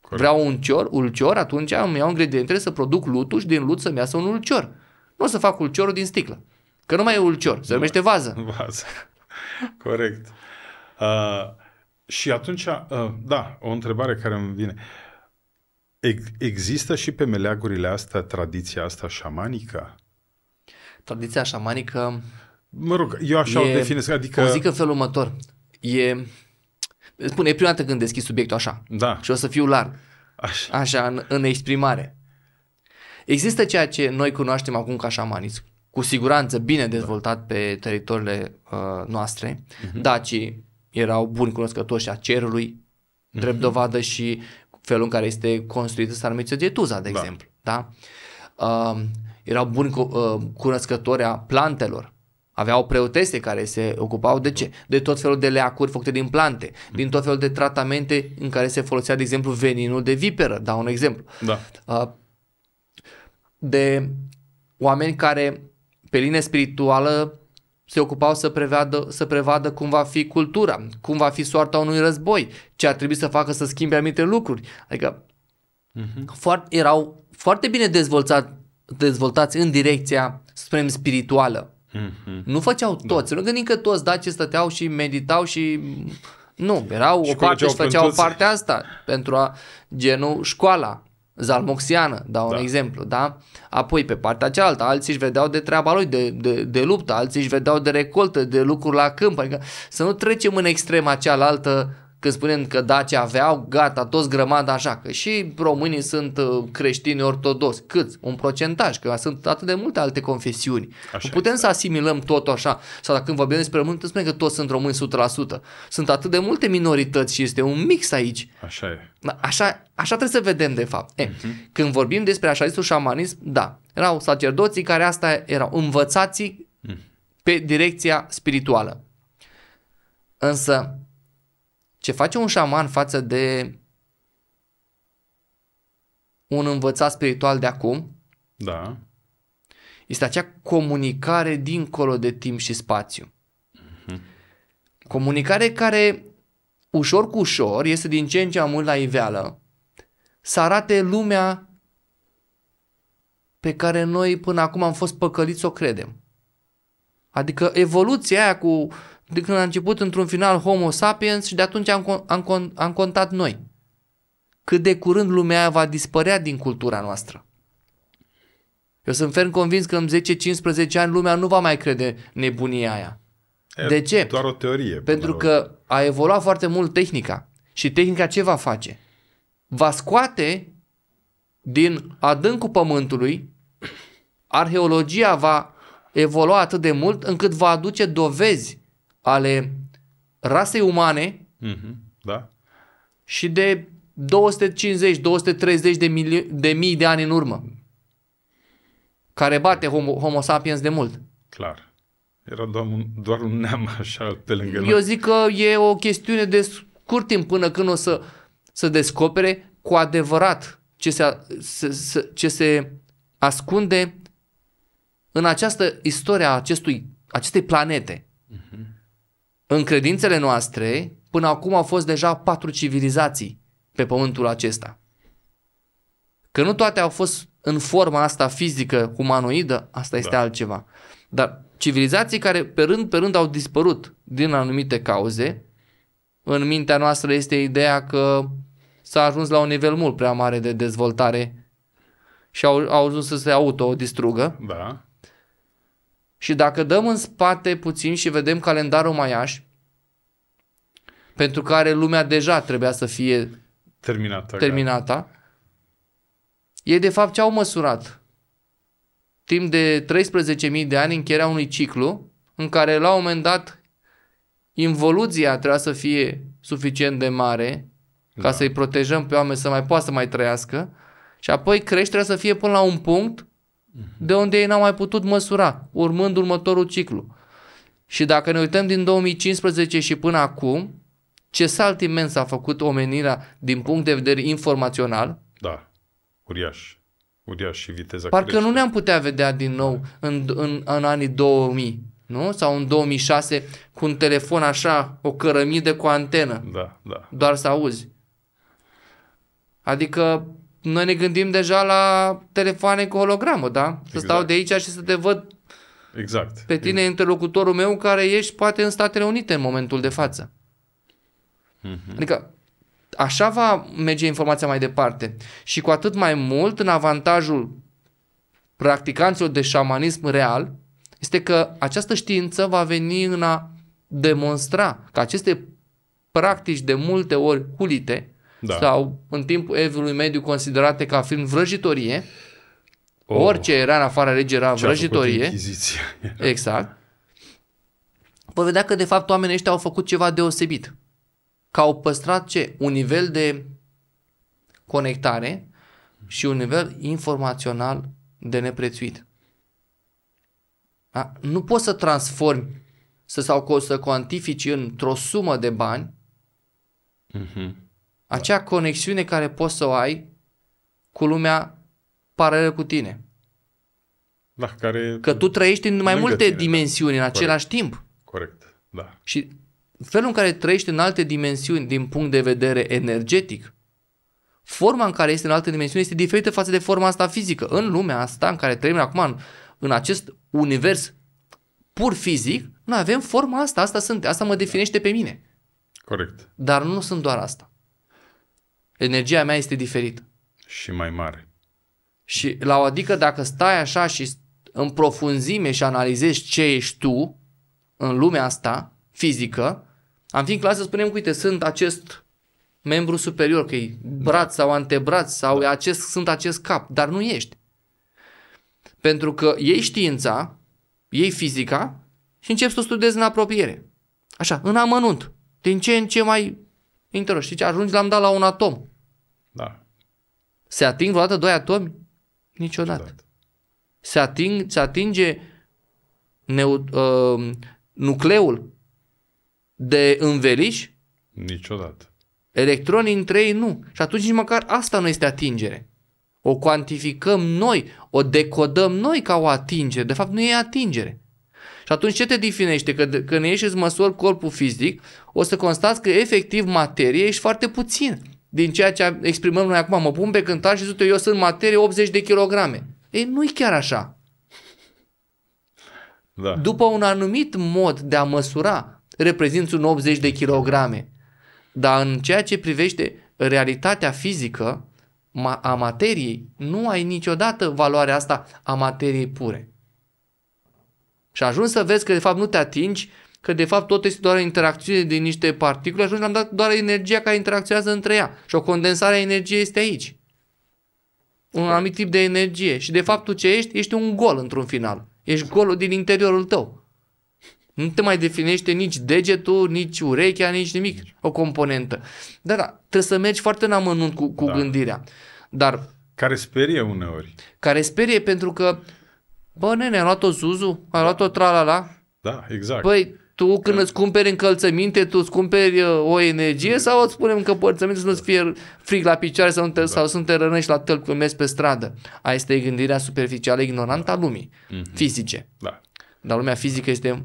Corect. Vreau un cior, ulcior, atunci îmi iau ingredientele să produc lutul și din lut să-mi iasă un ulcior. Nu o să fac ulciorul din sticlă. Că nu mai e ulcior, se numește vază. *laughs* Vază. Corect. Uh, și atunci, uh, da, o întrebare care îmi vine. Există și pe meleagurile astea tradiția asta șamanică? Tradiția șamanică... Mă rog, eu așa e, o definesc, adică... O zic în felul următor. E... Spune, e prima dată când deschizi subiectul așa. Da. Și o să fiu larg. Așa. Așa, în, în exprimare. Există ceea ce noi cunoaștem acum ca șamanism cu siguranță bine dezvoltat pe teritoriile uh, noastre. Uh-huh. Dacii erau buni cunoscători și a cerului, uh-huh. drept dovadă și felul în care este construită Sarmiția Getuza, de da. exemplu. Da? Uh, erau buni cu, uh, cunoscători a plantelor. Aveau preotese care se ocupau de ce? De tot felul de leacuri făcute din plante, uh-huh. din tot felul de tratamente în care se folosea, de exemplu, veninul de viperă, dau un exemplu. Da. Uh, de oameni care pe linie spirituală se ocupau să prevadă, să prevadă cum va fi cultura, cum va fi soarta unui război, ce ar trebui să facă să schimbe anumite lucruri. Adică uh-huh. foarte, erau foarte bine dezvoltat, dezvoltați în direcția, să spunem, spirituală. Uh-huh. Nu făceau da. toți. Da. Nu gândim că toți dacii stăteau și meditau și... Nu, erau și o parte și făceau plântuți. partea asta pentru a genul școala zalmoxiană, dau da. un exemplu, da? Apoi pe partea cealaltă, alții își vedeau de treaba lui, de, de, de luptă, alții își vedeau de recoltă, de lucruri la câmp, adică să nu trecem în extrema cealaltă când spunem că daci aveau, gata, toți grămadă așa, că și românii sunt uh, creștini ortodoxi, Cât Un procentaj, că sunt atât de multe alte confesiuni. Așa putem este. să asimilăm totul așa, sau dacă când vorbim despre români, spune că toți sunt români 100%. Sunt atât de multe minorități și este un mix aici. Așa e. Așa, așa trebuie să vedem, de fapt. E, uh-huh. Când vorbim despre așa zisul șamanism, da, erau sacerdoții care asta erau învățații uh-huh. Mhm. pe direcția spirituală. Însă, ce face un șaman față de un învățat spiritual de acum? Da. Este acea comunicare dincolo de timp și spațiu. Mhm. Comunicare care ușor cu ușor este din ce în ce mai mult la iveală să arate lumea pe care noi până acum am fost păcăliți să o credem. Adică evoluția aia cu de când a început într-un final Homo sapiens și de atunci am, am, am contat noi. Cât de curând lumea aia va dispărea din cultura noastră. Eu sunt ferm convins că în 10-15 ani lumea nu va mai crede nebunia aia. E, de ce? Doar o teorie. Pentru că a evoluat foarte mult tehnica. Și tehnica ce va face? Va scoate din adâncul pământului, arheologia va evolua atât de mult încât va aduce dovezi ale rasei umane mm-hmm. da. și de 250-230 de, mili- de mii de ani în urmă, care bate homo, homo sapiens de mult. Clar. Era doar un, doar un neam așa pe lângă Eu zic că e o chestiune de scurt timp până când o să, să descopere cu adevărat ce se, se, se, ce se ascunde în această istoria acestui, acestei planete. Uh-huh. În credințele noastre, până acum au fost deja patru civilizații pe pământul acesta. Că nu toate au fost în forma asta fizică, humanoidă, asta este da. altceva. Dar civilizații care pe rând pe rând au dispărut din anumite cauze, în mintea noastră este ideea că s-a ajuns la un nivel mult prea mare de dezvoltare și au, au ajuns să se autodistrugă. Da. Și dacă dăm în spate puțin și vedem calendarul maiaș, pentru care lumea deja trebuia să fie terminată, terminată da. ei de fapt ce au măsurat? Timp de 13.000 de ani încheierea unui ciclu în care la un moment dat involuția trebuia să fie suficient de mare ca da. să-i protejăm pe oameni să mai poată să mai trăiască și apoi creșterea să fie până la un punct de unde ei n-au mai putut măsura, urmând următorul ciclu. Și dacă ne uităm din 2015 și până acum, ce salt imens a făcut omenirea din punct de vedere informațional. Da, uriaș. Uriaș și viteza Parcă crește. nu ne-am putea vedea din nou în, în, în anii 2000, nu? Sau în 2006 cu un telefon așa, o cărămidă cu antenă. Da, da. Doar să auzi. Adică noi ne gândim deja la telefoane cu hologramă, da? Să exact. stau de aici și să te văd exact. pe tine exact. interlocutorul meu care ești poate în Statele Unite în momentul de față. Mm-hmm. Adică așa va merge informația mai departe și cu atât mai mult în avantajul practicanților de șamanism real este că această știință va veni în a demonstra că aceste practici de multe ori hulite da. sau în timpul evului mediu considerate ca fiind vrăjitorie. Oh. Orice era în afara legii era Ce vrăjitorie. *laughs* Exact. Vă vedea că de fapt oamenii ăștia au făcut ceva deosebit. Că au păstrat ce? Un nivel de conectare și un nivel informațional de neprețuit. Da? Nu poți să transformi să, sau să cuantifici într-o sumă de bani mm-hmm da. Acea conexiune care poți să o ai cu lumea paralelă cu tine. Da, care că tu trăiești în mai multe tine, da. dimensiuni da. în același Corect. timp. Corect, da. Și felul în care trăiești în alte dimensiuni din punct de vedere energetic, forma în care este în alte dimensiuni este diferită față de forma asta fizică. În lumea asta în care trăim acum, în, în acest univers pur fizic, noi avem forma asta, asta sunt, asta mă definește pe mine. Corect. Dar nu sunt doar asta. Energia mea este diferită. Și mai mare. Și la o adică dacă stai așa și în profunzime și analizezi ce ești tu în lumea asta fizică, am fi în clasă să spunem, uite, sunt acest membru superior, că e da. braț sau antebraț sau da. acest, sunt acest cap, dar nu ești. Pentru că iei știința, iei fizica și începi să o studiezi în apropiere. Așa, în amănunt, din ce în ce mai Interog. Știi ce? Ajungi l-am dat la un atom. Da. Se ating vreodată doi atomi? Niciodată. Niciodată. Se, ating, se atinge neu, uh, nucleul de înveliș? Niciodată. Electronii între ei nu. Și atunci nici măcar asta nu este atingere. O cuantificăm noi, o decodăm noi ca o atingere. De fapt, nu e atingere. Și atunci ce te definește? Că când ieși îți măsori corpul fizic, o să constați că efectiv materie ești foarte puțin din ceea ce exprimăm noi acum. Mă pun pe cântar și zic eu sunt materie 80 de kilograme. Ei, nu-i chiar așa. Da. După un anumit mod de a măsura, reprezinți un 80 de kilograme. Dar în ceea ce privește realitatea fizică a materiei, nu ai niciodată valoarea asta a materiei pure. Și ajungi să vezi că de fapt nu te atingi, că de fapt tot este doar o interacțiune din niște particule, ajungi la dat doar energia care interacționează între ea. Și o condensare a energiei este aici. Un anumit tip de energie. Și de fapt tu ce ești? Ești un gol într-un final. Ești golul din interiorul tău. Nu te mai definește nici degetul, nici urechea, nici nimic. O componentă. Dar da, trebuie să mergi foarte în amănunt cu, cu da. gândirea. Dar care sperie uneori. Care sperie pentru că Bă, nene, a luat-o Zuzu? A luat-o Tralala? Da, exact. Păi, tu când da. îți cumperi încălțăminte, tu îți cumperi uh, o energie mm. sau îți punem încălțăminte să nu-ți fie da. frig la picioare sau, te, da. sau să nu te rănești la tălpi când mergi pe stradă? Aia este gândirea superficială, ignorantă a lumii mm-hmm. fizice. Da. Dar lumea fizică este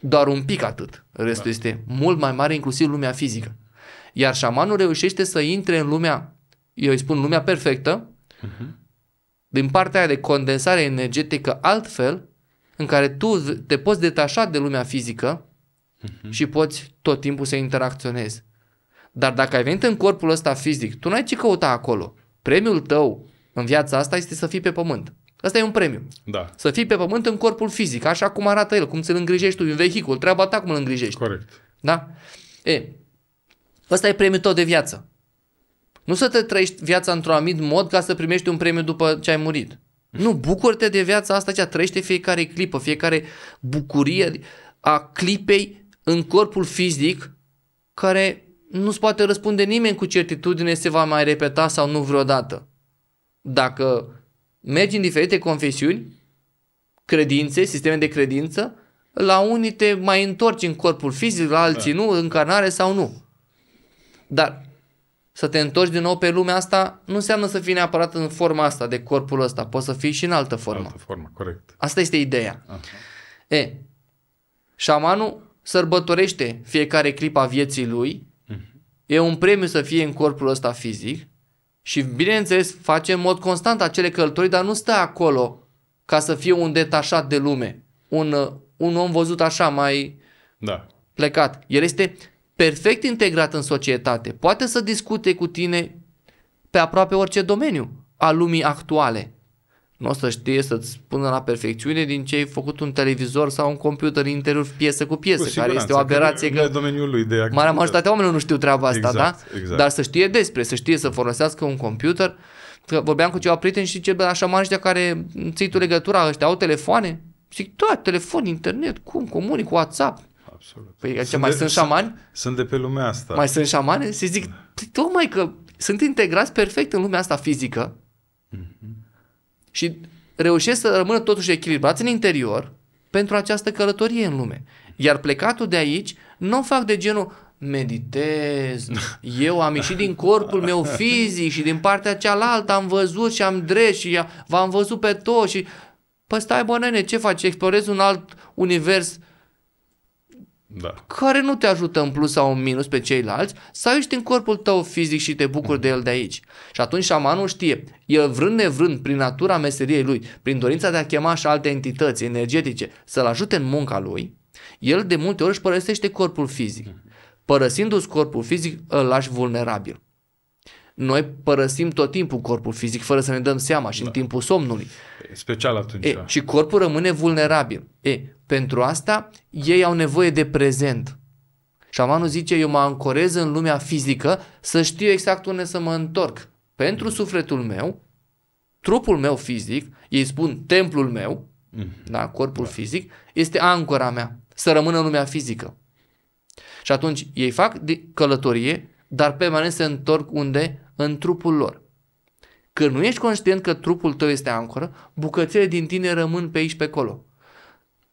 doar un pic atât. Restul da. este mult mai mare, inclusiv lumea fizică. Iar șamanul reușește să intre în lumea, eu îi spun lumea perfectă, mm-hmm din partea aia de condensare energetică altfel, în care tu te poți detașa de lumea fizică uh-huh. și poți tot timpul să interacționezi. Dar dacă ai venit în corpul ăsta fizic, tu n-ai ce căuta acolo. Premiul tău în viața asta este să fii pe pământ. Asta e un premiu. Da. Să fii pe pământ în corpul fizic, așa cum arată el, cum ți-l îngrijești tu, în vehicul, treaba ta cum îl îngrijești. Corect. Da? E, ăsta e premiul tău de viață. Nu să te trăiești viața într-un anumit mod ca să primești un premiu după ce ai murit. Nu, bucură-te de viața asta, cea trăiește fiecare clipă, fiecare bucurie a clipei în corpul fizic care nu-ți poate răspunde nimeni cu certitudine se va mai repeta sau nu vreodată. Dacă mergi în diferite confesiuni, credințe, sisteme de credință, la unii te mai întorci în corpul fizic, la alții da. nu, încarnare sau nu. Dar să te întorci din nou pe lumea asta nu înseamnă să fii neapărat în forma asta de corpul ăsta, poți să fii și în altă formă. Altă formă, corect. Asta este ideea. Aha. E, șamanul sărbătorește fiecare clipa a vieții lui, uh-huh. e un premiu să fie în corpul ăsta fizic și bineînțeles face în mod constant acele călătorii, dar nu stă acolo ca să fie un detașat de lume, un, uh, un om văzut așa mai da. plecat. El este perfect integrat în societate, poate să discute cu tine pe aproape orice domeniu al lumii actuale. Nu o să știe să-ți spună la perfecțiune din ce ai făcut un televizor sau un computer în interior piesă cu piesă, cu care este o aberație că, că domeniul lui de marea majoritate a oamenilor nu știu treaba asta, exact, da? Exact. Dar să știe despre, să știe să folosească un computer. Că vorbeam cu ceva prieteni și ce așa mari de care ții tu legătura, ăștia au telefoane? Zic, da, telefon, internet, cum, comunic, WhatsApp, absolut. Păi sunt adică sunt mai de, sunt șamani? Sunt de pe lumea asta. Mai sunt șamani? Se zic, da. păi, tocmai că sunt integrați perfect în lumea asta fizică și reușesc să rămână totuși echilibrați în interior pentru această călătorie în lume. Iar plecatul de aici nu fac de genul meditez, eu am ieșit din corpul meu fizic și din partea cealaltă am văzut și am drept și v-am văzut pe toți și Păi stai bă nene, ce faci? Explorezi un alt univers da. care nu te ajută în plus sau în minus pe ceilalți, sau ești în corpul tău fizic și te bucuri mm-hmm. de el de aici. Și atunci șamanul știe, el vrând nevrând, prin natura meseriei lui, prin dorința de a chema și alte entități energetice să-l ajute în munca lui, el de multe ori își părăsește corpul fizic. Mm-hmm. Părăsindu-ți corpul fizic, îl lași vulnerabil noi părăsim tot timpul corpul fizic fără să ne dăm seama și da. în timpul somnului. Special atunci. E, da. și corpul rămâne vulnerabil. E, pentru asta ei au nevoie de prezent. Șamanul zice, eu mă ancorez în lumea fizică să știu exact unde să mă întorc. Pentru mm. sufletul meu, trupul meu fizic, ei spun templul meu, mm. da, corpul da. fizic, este ancora mea, să rămână în lumea fizică. Și atunci ei fac călătorie, dar permanent se întorc unde? în trupul lor. Când nu ești conștient că trupul tău este ancoră, bucățele din tine rămân pe aici pe acolo.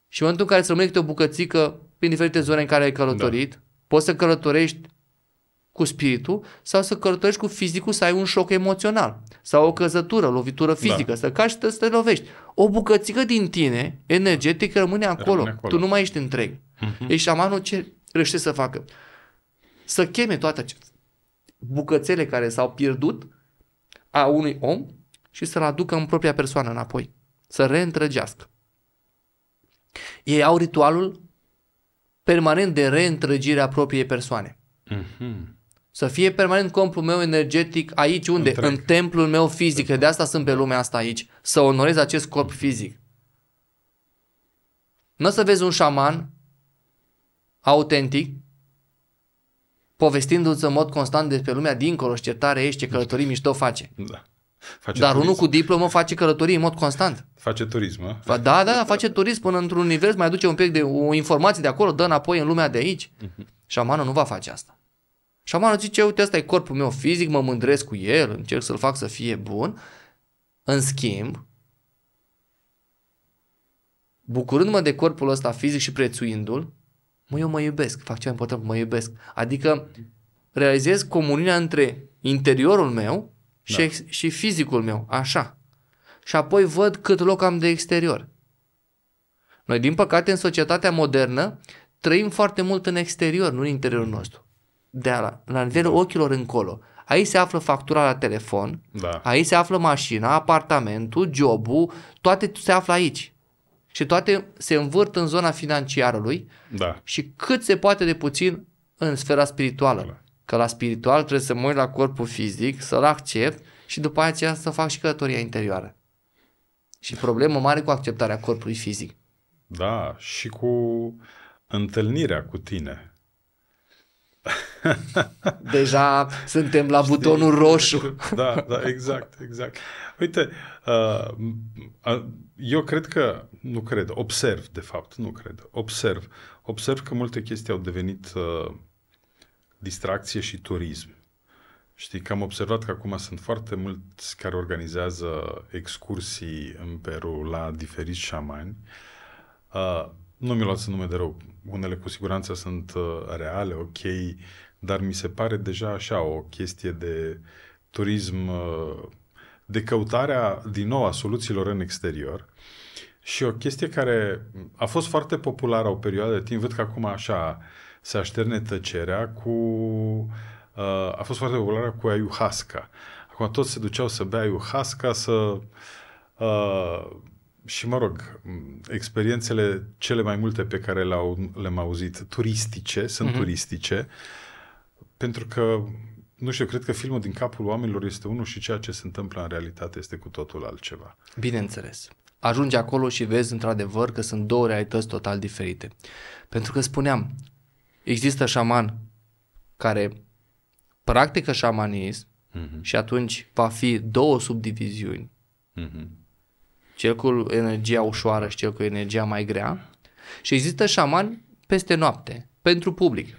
Și în momentul în care să rămâne câte o bucățică prin diferite zone în care ai călătorit, da. poți să călătorești cu spiritul sau să călătorești cu fizicul să ai un șoc emoțional sau o căzătură, lovitură fizică, da. să cași, să te lovești. O bucățică din tine, energetic, rămâne acolo. Rămâne acolo. Tu nu mai ești întreg. Uh-huh. Ești șamanul ce reușește să facă? Să cheme toate acestea bucățele care s-au pierdut a unui om și să-l aducă în propria persoană înapoi, să reîntrăgească. Ei au ritualul permanent de reîntrăgire a propriei persoane. Mm-hmm. Să fie permanent complul meu energetic aici unde? Întreg. În templul meu fizic. de asta sunt pe lumea asta aici. Să onorez acest corp fizic. Nu o să vezi un șaman autentic povestindu-ți în mod constant despre lumea dincolo și ce tare ești, ce călătorii mișto face. Da. Face Dar turism. unul cu diplomă face călătorii în mod constant. Face turism, a? Da, da, da, face turism până într-un univers, mai aduce un pic de o informație de acolo, dă înapoi în lumea de aici. Uh-huh. Șamanul nu va face asta. Șamanul zice, uite, asta e corpul meu fizic, mă mândresc cu el, încerc să-l fac să fie bun. În schimb, bucurându-mă de corpul ăsta fizic și prețuindu-l, Mă, eu mă iubesc, fac ceva important, mă iubesc. Adică realizez comuniunea între interiorul meu și, da. ex- și fizicul meu, așa. Și apoi văd cât loc am de exterior. Noi, din păcate, în societatea modernă, trăim foarte mult în exterior, nu în interiorul mm. nostru. De la, la nivelul da. ochilor încolo. Aici se află factura la telefon, da. aici se află mașina, apartamentul, jobul, toate se află aici. Și toate se învârt în zona financiarului da. și cât se poate de puțin în sfera spirituală. Da. Că la spiritual trebuie să mă uit la corpul fizic, să-l accept și după aceea să fac și călătoria interioară. Și problemă mare cu acceptarea corpului fizic. Da, și cu întâlnirea cu tine. *laughs* Deja suntem la Știi? butonul roșu. *laughs* Da, da, exact, exact. Uite, uh, eu cred că nu cred, observ, de fapt, nu cred, observ. Observ că multe chestii au devenit uh, distracție și turism. Știi că am observat că acum sunt foarte mulți care organizează excursii în Peru la diferiți șamani. Uh, nu mi luați nume de rău. Unele cu siguranță sunt uh, reale, ok, dar mi se pare deja așa o chestie de turism, uh, de căutarea din nou a soluțiilor în exterior și o chestie care a fost foarte populară o perioadă de timp, văd că acum așa se așterne tăcerea cu... Uh, a fost foarte populară cu ayahuasca. Acum toți se duceau să bea ayahuasca, să... Uh, și mă rog, experiențele cele mai multe pe care le-au, le-am auzit turistice, sunt uh-huh. turistice, pentru că, nu știu, cred că filmul din capul oamenilor este unul și ceea ce se întâmplă în realitate este cu totul altceva. Bineînțeles ajungi acolo și vezi într-adevăr că sunt două realități total diferite. Pentru că spuneam, există șaman care practică șamanism uh-huh. și atunci va fi două subdiviziuni. Uh-huh. Cel cu energia ușoară și cel cu energia mai grea. Și există șaman peste noapte, pentru public.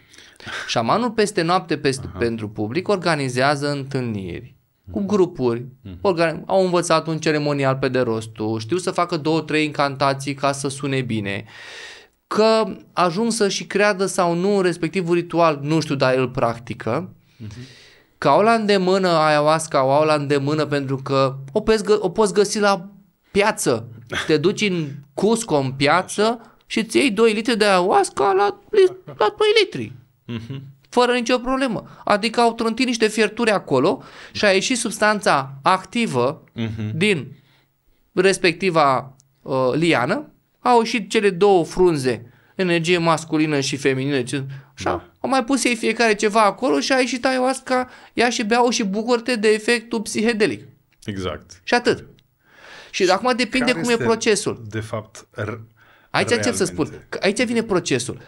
Șamanul peste noapte peste, uh-huh. pentru public organizează întâlniri cu grupuri, mhm. organ, au învățat un ceremonial pe de rostul, știu să facă două, trei incantații ca să sune bine, că ajung să și creadă sau nu respectivul ritual, nu știu, dar îl practică, mm-hmm. că au la îndemână ayahuasca, o au la îndemână pentru că o poți, o poți găsi la piață, te duci în Cusco, în piață și îți iei 2 litri de ayahuasca la, la 2 litri. Mm-hmm fără nicio problemă. Adică au trântit niște fierturi acolo și a ieșit substanța activă uh-huh. din respectiva uh, liană, au ieșit cele două frunze, energie masculină și feminină, ce, așa, da. au mai pus ei fiecare ceva acolo și a ieșit ayahuasca, ia și beau și bucurte de efectul psihedelic. Exact. Și atât. Și, și acum depinde cum e procesul. De fapt, r- Aici ce să spun. Aici vine procesul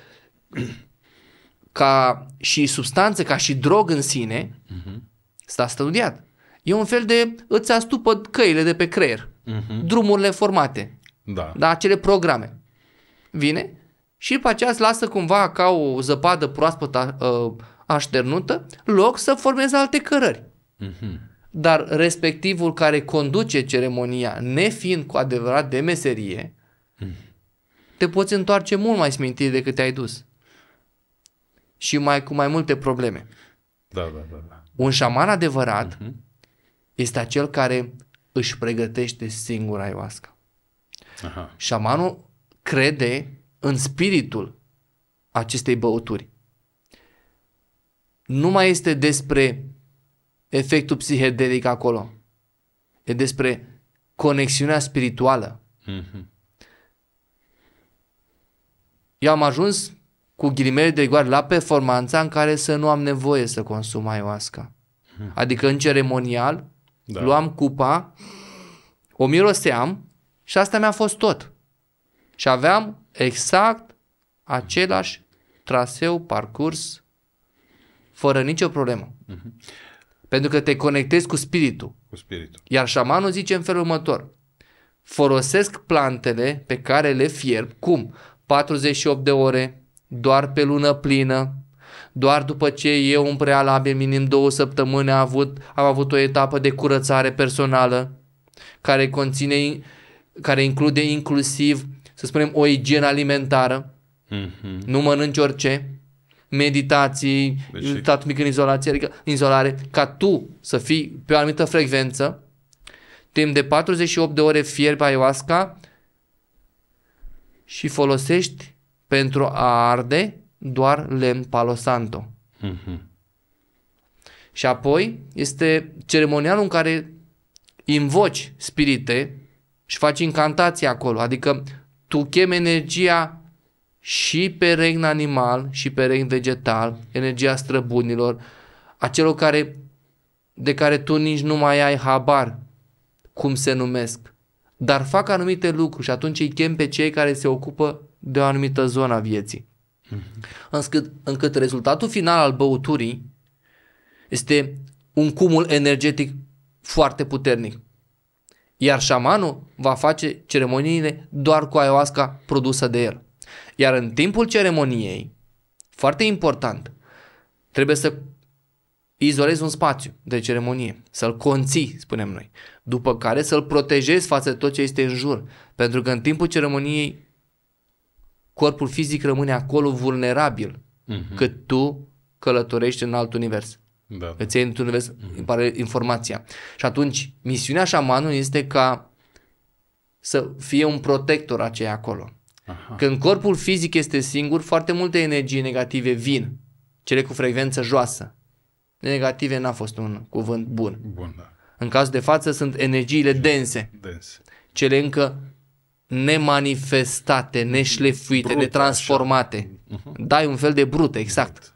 ca și substanță, ca și drog în sine, uh-huh. s-a studiat. E un fel de îți astupă căile de pe creier, uh-huh. drumurile formate, da. da, acele programe. Vine și după aceea îți lasă cumva ca o zăpadă proaspătă uh, așternută loc să formeze alte cărări. Uh-huh. Dar respectivul care conduce ceremonia, nefiind cu adevărat de meserie, uh-huh. te poți întoarce mult mai smintit decât te-ai dus și mai cu mai multe probleme. Da, da, da. da. Un șaman adevărat uh-huh. este acel care își pregătește singura ayahuasca. Aha. Șamanul crede în spiritul acestei băuturi. Nu mai este despre efectul psihedelic acolo. E despre conexiunea spirituală. Mm-hmm. Eu am ajuns cu ghilimele de rigoare, la performanța în care să nu am nevoie să consum ayahuasca. Hmm. Adică în ceremonial da. luam cupa, o miroseam și asta mi-a fost tot. Și aveam exact același traseu, parcurs, fără nicio problemă. Uh-huh. Pentru că te conectezi cu spiritul. Cu spiritul. Iar șamanul zice în felul următor. Folosesc plantele pe care le fierb, cum? 48 de ore, doar pe lună plină, doar după ce eu în prealabil minim două săptămâni am avut, am avut o etapă de curățare personală care conține, care include inclusiv, să spunem, o igienă alimentară, mm-hmm. nu mănânci orice, meditații, deci... stat mic în izolație, adică izolare, ca tu să fii pe o anumită frecvență, timp de 48 de ore fierbi ayahuasca și folosești pentru a arde doar lemn palosanto. Mm-hmm. Și apoi este ceremonialul în care invoci spirite și faci incantații acolo, adică tu chemi energia și pe regn animal și pe regn vegetal, energia străbunilor, acelor care, de care tu nici nu mai ai habar cum se numesc, dar fac anumite lucruri și atunci îi chem pe cei care se ocupă de o anumită zonă a vieții. Hmm. Încât, încât rezultatul final al băuturii este un cumul energetic foarte puternic. Iar șamanul va face ceremoniile doar cu ayahuasca produsă de el. Iar în timpul ceremoniei, foarte important, trebuie să izolezi un spațiu de ceremonie, să-l conții, spunem noi, după care să-l protejezi față de tot ce este în jur, pentru că în timpul ceremoniei corpul fizic rămâne acolo vulnerabil uh-huh. cât tu călătorești în alt univers. Da. Îți iei într-un univers, uh-huh. pare informația. Și atunci, misiunea șamanului este ca să fie un protector aceea acolo. Aha. Când corpul fizic este singur, foarte multe energii negative vin, cele cu frecvență joasă. Negative n-a fost un cuvânt bun. bun da. În cazul de față sunt energiile da, dense, dense. cele încă nemanifestate, neșlefuite, brut, netransformate. Uh-huh. Mhm. Da, e un fel de brut, exact. exact.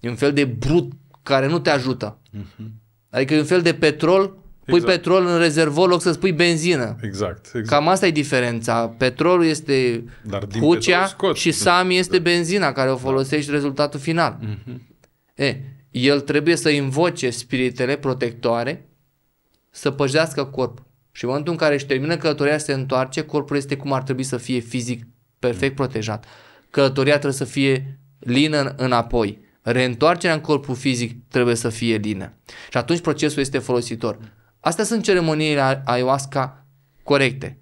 E un fel de brut care nu te ajută. Uh-huh. Adică e un fel de petrol, pui exact. petrol în rezervor loc să spui benzină. Exact, exact. Cam asta e diferența. Petrolul este Dar hucea și Sami este da. benzina care o da. folosești da. rezultatul final. Uh-huh. E, el trebuie să invoce spiritele protectoare să păjească corpul. Și în momentul în care își termină călătoria, se întoarce, corpul este cum ar trebui să fie fizic perfect mm. protejat. Călătoria trebuie să fie lină înapoi. Reîntoarcerea în corpul fizic trebuie să fie lină. Și atunci procesul este folositor. Astea sunt ceremoniile ayahuasca corecte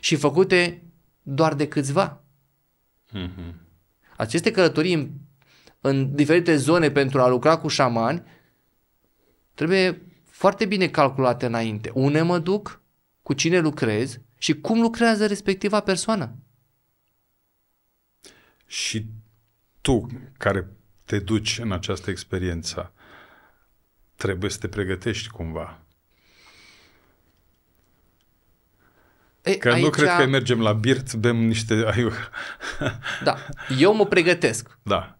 și făcute doar de câțiva. Mm-hmm. Aceste călătorii în, în diferite zone pentru a lucra cu șamani trebuie foarte bine calculate înainte. Unde mă duc, cu cine lucrez și cum lucrează respectiva persoană. Și tu, care te duci în această experiență, trebuie să te pregătești cumva. că aici... nu cred că mergem la birt, bem niște aiuri. *laughs* Da, eu mă pregătesc. Da.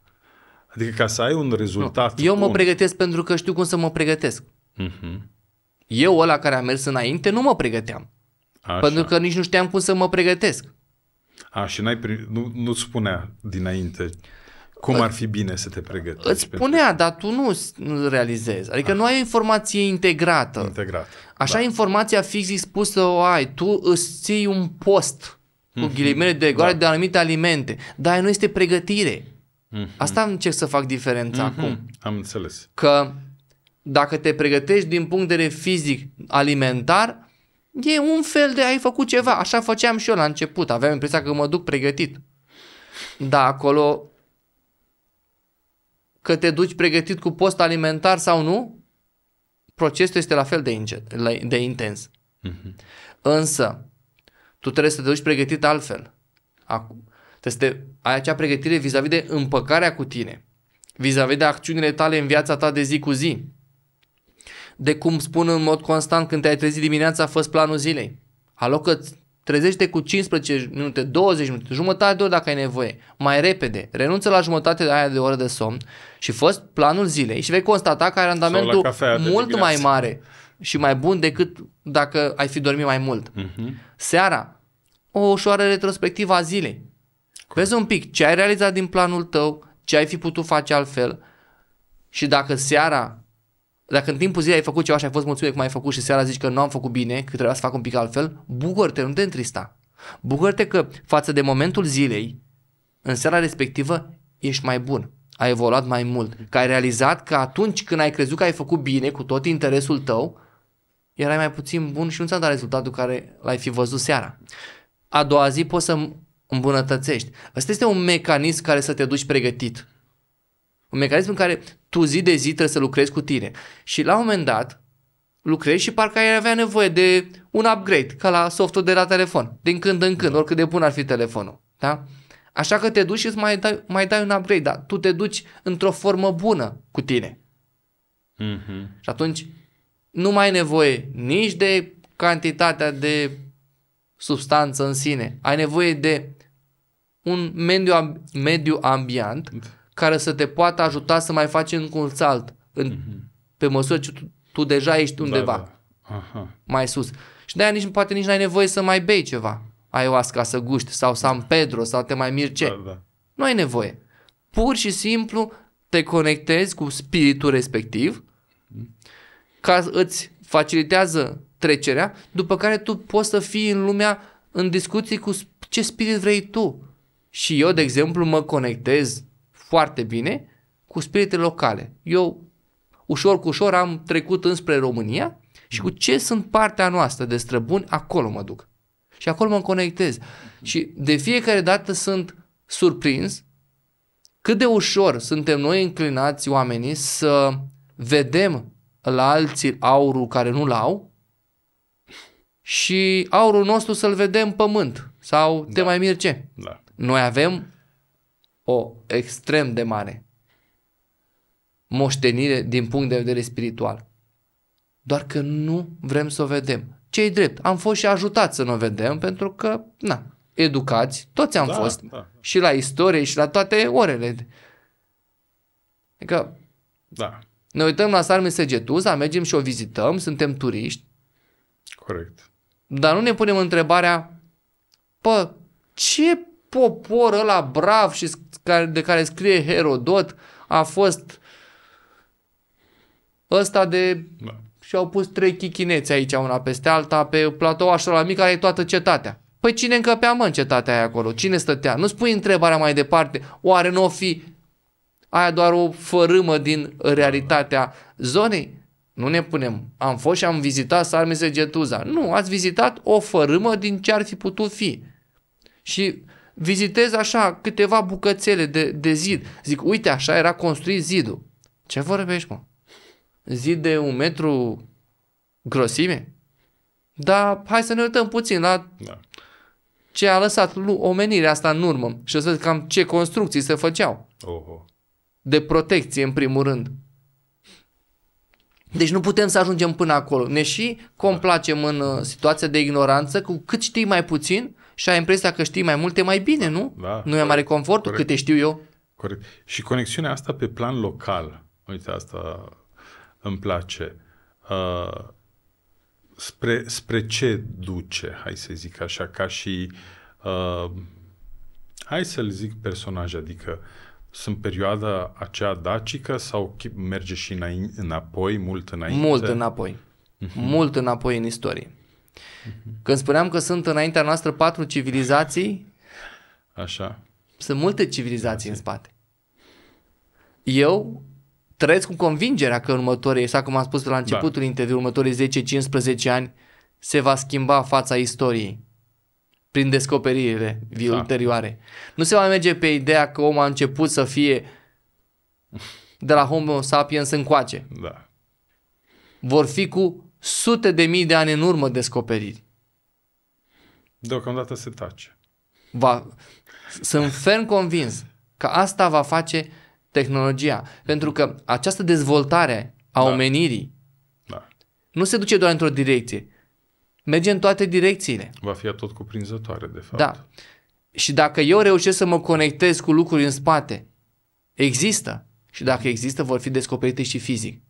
Adică ca să ai un rezultat. Nu. Eu bun. mă pregătesc pentru că știu cum să mă pregătesc. Uh-huh. Eu, ăla care a mers înainte, nu mă pregăteam. Așa. Pentru că nici nu știam cum să mă pregătesc. A, și n-ai, nu, nu spunea dinainte cum ă, ar fi bine să te pregătești. Îți spunea, dar tu nu, realizezi. Adică Așa. nu ai o informație integrată. Integrată. Așa da. informația fix spusă o ai. Tu îți ții un post mm-hmm. cu mhm. ghilimele de goare da. de anumite alimente, dar nu este pregătire. Mm-hmm. Asta încerc să fac diferența mm-hmm. acum. Am înțeles. Că dacă te pregătești din punct de vedere fizic alimentar, e un fel de ai făcut ceva. Așa făceam și eu la început. Aveam impresia că mă duc pregătit. Dar acolo că te duci pregătit cu post alimentar sau nu, procesul este la fel de, incet, de intens. Mm-hmm. Însă, tu trebuie să te duci pregătit altfel. Acum, trebuie să te, ai acea pregătire vis-a-vis de împăcarea cu tine, vis-a-vis de acțiunile tale în viața ta de zi cu zi de cum spun în mod constant când te-ai trezit dimineața, fă planul zilei. Alo că trezește cu 15 minute, 20 minute, jumătate de oră dacă ai nevoie, mai repede, renunță la jumătate de aia de oră de somn și fă planul zilei și vei constata că ai randamentul mult mai mare și mai bun decât dacă ai fi dormit mai mult. Uh-huh. Seara, o ușoară retrospectivă a zilei. Cool. Vezi un pic ce ai realizat din planul tău, ce ai fi putut face altfel și dacă seara dacă în timpul zilei ai făcut ceva și ai fost mulțumit cum ai făcut și seara zici că nu am făcut bine, că trebuia să fac un pic altfel, bucură-te, nu te întrista. Bucură-te că față de momentul zilei, în seara respectivă, ești mai bun, ai evoluat mai mult, că ai realizat că atunci când ai crezut că ai făcut bine cu tot interesul tău, erai mai puțin bun și nu ți-a dat rezultatul care l-ai fi văzut seara. A doua zi poți să îmbunătățești. Asta este un mecanism care să te duci pregătit. Un mecanism în care tu zi de zi trebuie să lucrezi cu tine. Și la un moment dat, lucrezi și parcă ai avea nevoie de un upgrade, ca la softul de la telefon, din când în când, da. oricât de bun ar fi telefonul. Da? Așa că te duci și îți mai dai, mai dai un upgrade, dar tu te duci într-o formă bună cu tine. Mm-hmm. Și atunci nu mai ai nevoie nici de cantitatea de substanță în sine, ai nevoie de un mediu, mediu ambient da care să te poată ajuta să mai faci încă un salt în, mm-hmm. pe măsură ce tu, tu deja ești undeva da, da. Aha. mai sus. Și de-aia nici, poate nici n-ai nevoie să mai bei ceva ai asca să guști sau San da. Pedro sau te mai mirce. Da, da. Nu ai nevoie. Pur și simplu te conectezi cu spiritul respectiv mhm. ca îți facilitează trecerea, după care tu poți să fii în lumea în discuții cu ce spirit vrei tu. Și eu, de mhm. exemplu, mă conectez foarte bine cu spiritele locale. Eu ușor cu ușor am trecut înspre România și cu ce sunt partea noastră de străbuni, acolo mă duc. Și acolo mă conectez. Și de fiecare dată sunt surprins cât de ușor suntem noi înclinați oamenii să vedem la alții aurul care nu-l au și aurul nostru să-l vedem pământ sau da. te mai miri ce. Da. Noi avem o extrem de mare moștenire din punct de vedere spiritual. Doar că nu vrem să o vedem. ce drept, am fost și ajutat să nu o vedem pentru că, na, educați, toți am da, fost. Da, da. Și la istorie și la toate orele. Adică da. ne uităm la Sarmi Segetuza, mergem și o vizităm, suntem turiști. Corect. Dar nu ne punem întrebarea, pă, ce popor ăla brav și de care scrie Herodot a fost ăsta de... Da. Și au pus trei chichineți aici, una peste alta, pe platou așa la mic, care e toată cetatea. Păi cine încăpea, mă, în cetatea aia acolo? Cine stătea? Nu spui întrebarea mai departe. Oare nu o fi aia doar o fărâmă din realitatea zonei? Nu ne punem. Am fost și am vizitat Sarmese Getuza. Nu, ați vizitat o fărâmă din ce ar fi putut fi. Și vizitez așa câteva bucățele de, de zid. Zic, uite, așa era construit zidul. Ce vorbești, mă? Zid de un metru grosime? Dar hai să ne uităm puțin la da. ce a lăsat omenirea asta în urmă și o să văd cam ce construcții se făceau. Oho. De protecție, în primul rând. Deci nu putem să ajungem până acolo. Ne și da. complacem în uh, situația de ignoranță, cu cât știi mai puțin, și ai impresia că știi mai multe mai bine, da, nu? Da, nu e mare confortul, corect, câte știu eu. Corect. Și conexiunea asta pe plan local, uite, asta îmi place. Uh, spre, spre ce duce, hai să zic așa, ca și, uh, hai să-l zic personaj, adică sunt perioada aceea dacică sau merge și înapoi, mult înainte? Mult înapoi. Uh-huh. Mult înapoi în istorie. Mhm. Când spuneam că sunt înaintea noastră patru civilizații, Așa. sunt multe civilizații Așa. în spate. Eu trăiesc cu convingerea că următorii, exact cum am spus la începutul da. interviului, următorii 10-15 ani se va schimba fața istoriei prin descoperirile exact. ulterioare. Nu se va merge pe ideea că omul a început să fie de la Homo sapiens încoace. Da. Vor fi cu sute de mii de ani în urmă descoperiri. Deocamdată se tace. Va, sunt ferm convins că asta va face tehnologia. Pentru că această dezvoltare a da. omenirii da. nu se duce doar într-o direcție. Merge în toate direcțiile. Va fi tot cuprinzătoare, de fapt. Da. Și dacă eu reușesc să mă conectez cu lucruri în spate, există. Și dacă există, vor fi descoperite și fizic.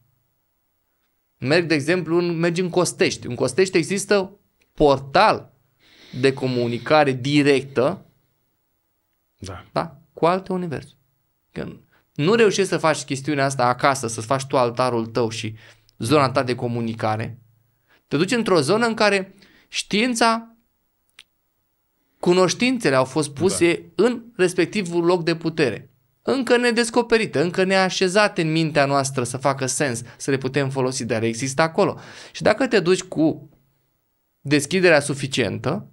Merg, de exemplu, în, mergi în Costești. În Costești există portal de comunicare directă da. Da? cu alte universuri. Când nu reușești să faci chestiunea asta acasă, să-ți faci tu altarul tău și zona ta de comunicare, te duci într-o zonă în care știința, cunoștințele au fost puse da. în respectivul loc de putere încă nedescoperite, încă neașezate în mintea noastră să facă sens, să le putem folosi, dar există acolo. Și dacă te duci cu deschiderea suficientă,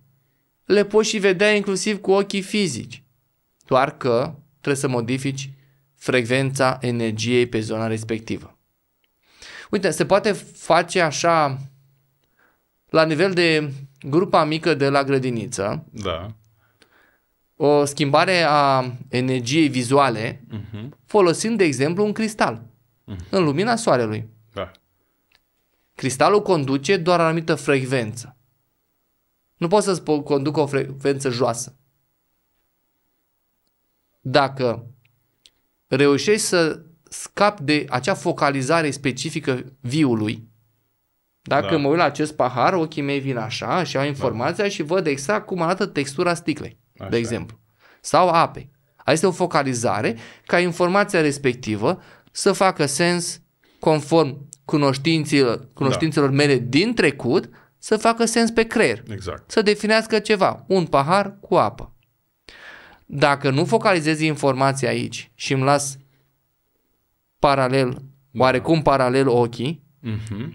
le poți și vedea inclusiv cu ochii fizici. Doar că trebuie să modifici frecvența energiei pe zona respectivă. Uite, se poate face așa la nivel de grupa mică de la grădiniță. Da o schimbare a energiei vizuale uh-huh. folosind, de exemplu, un cristal uh-huh. în lumina soarelui. Da. Cristalul conduce doar o anumită frecvență. Nu poți să-ți conducă o frecvență joasă. Dacă reușești să scapi de acea focalizare specifică viului, dacă da. mă uit la acest pahar, ochii mei vin așa și au da. informația da. și văd exact cum arată textura sticlei. Așa. de exemplu, sau ape. Aici este o focalizare ca informația respectivă să facă sens conform cunoștințelor, cunoștințelor da. mele din trecut, să facă sens pe creier. Exact. Să definească ceva, un pahar cu apă. Dacă nu focalizez informația aici și îmi las paralel, da. oarecum paralel ochii, uh-huh.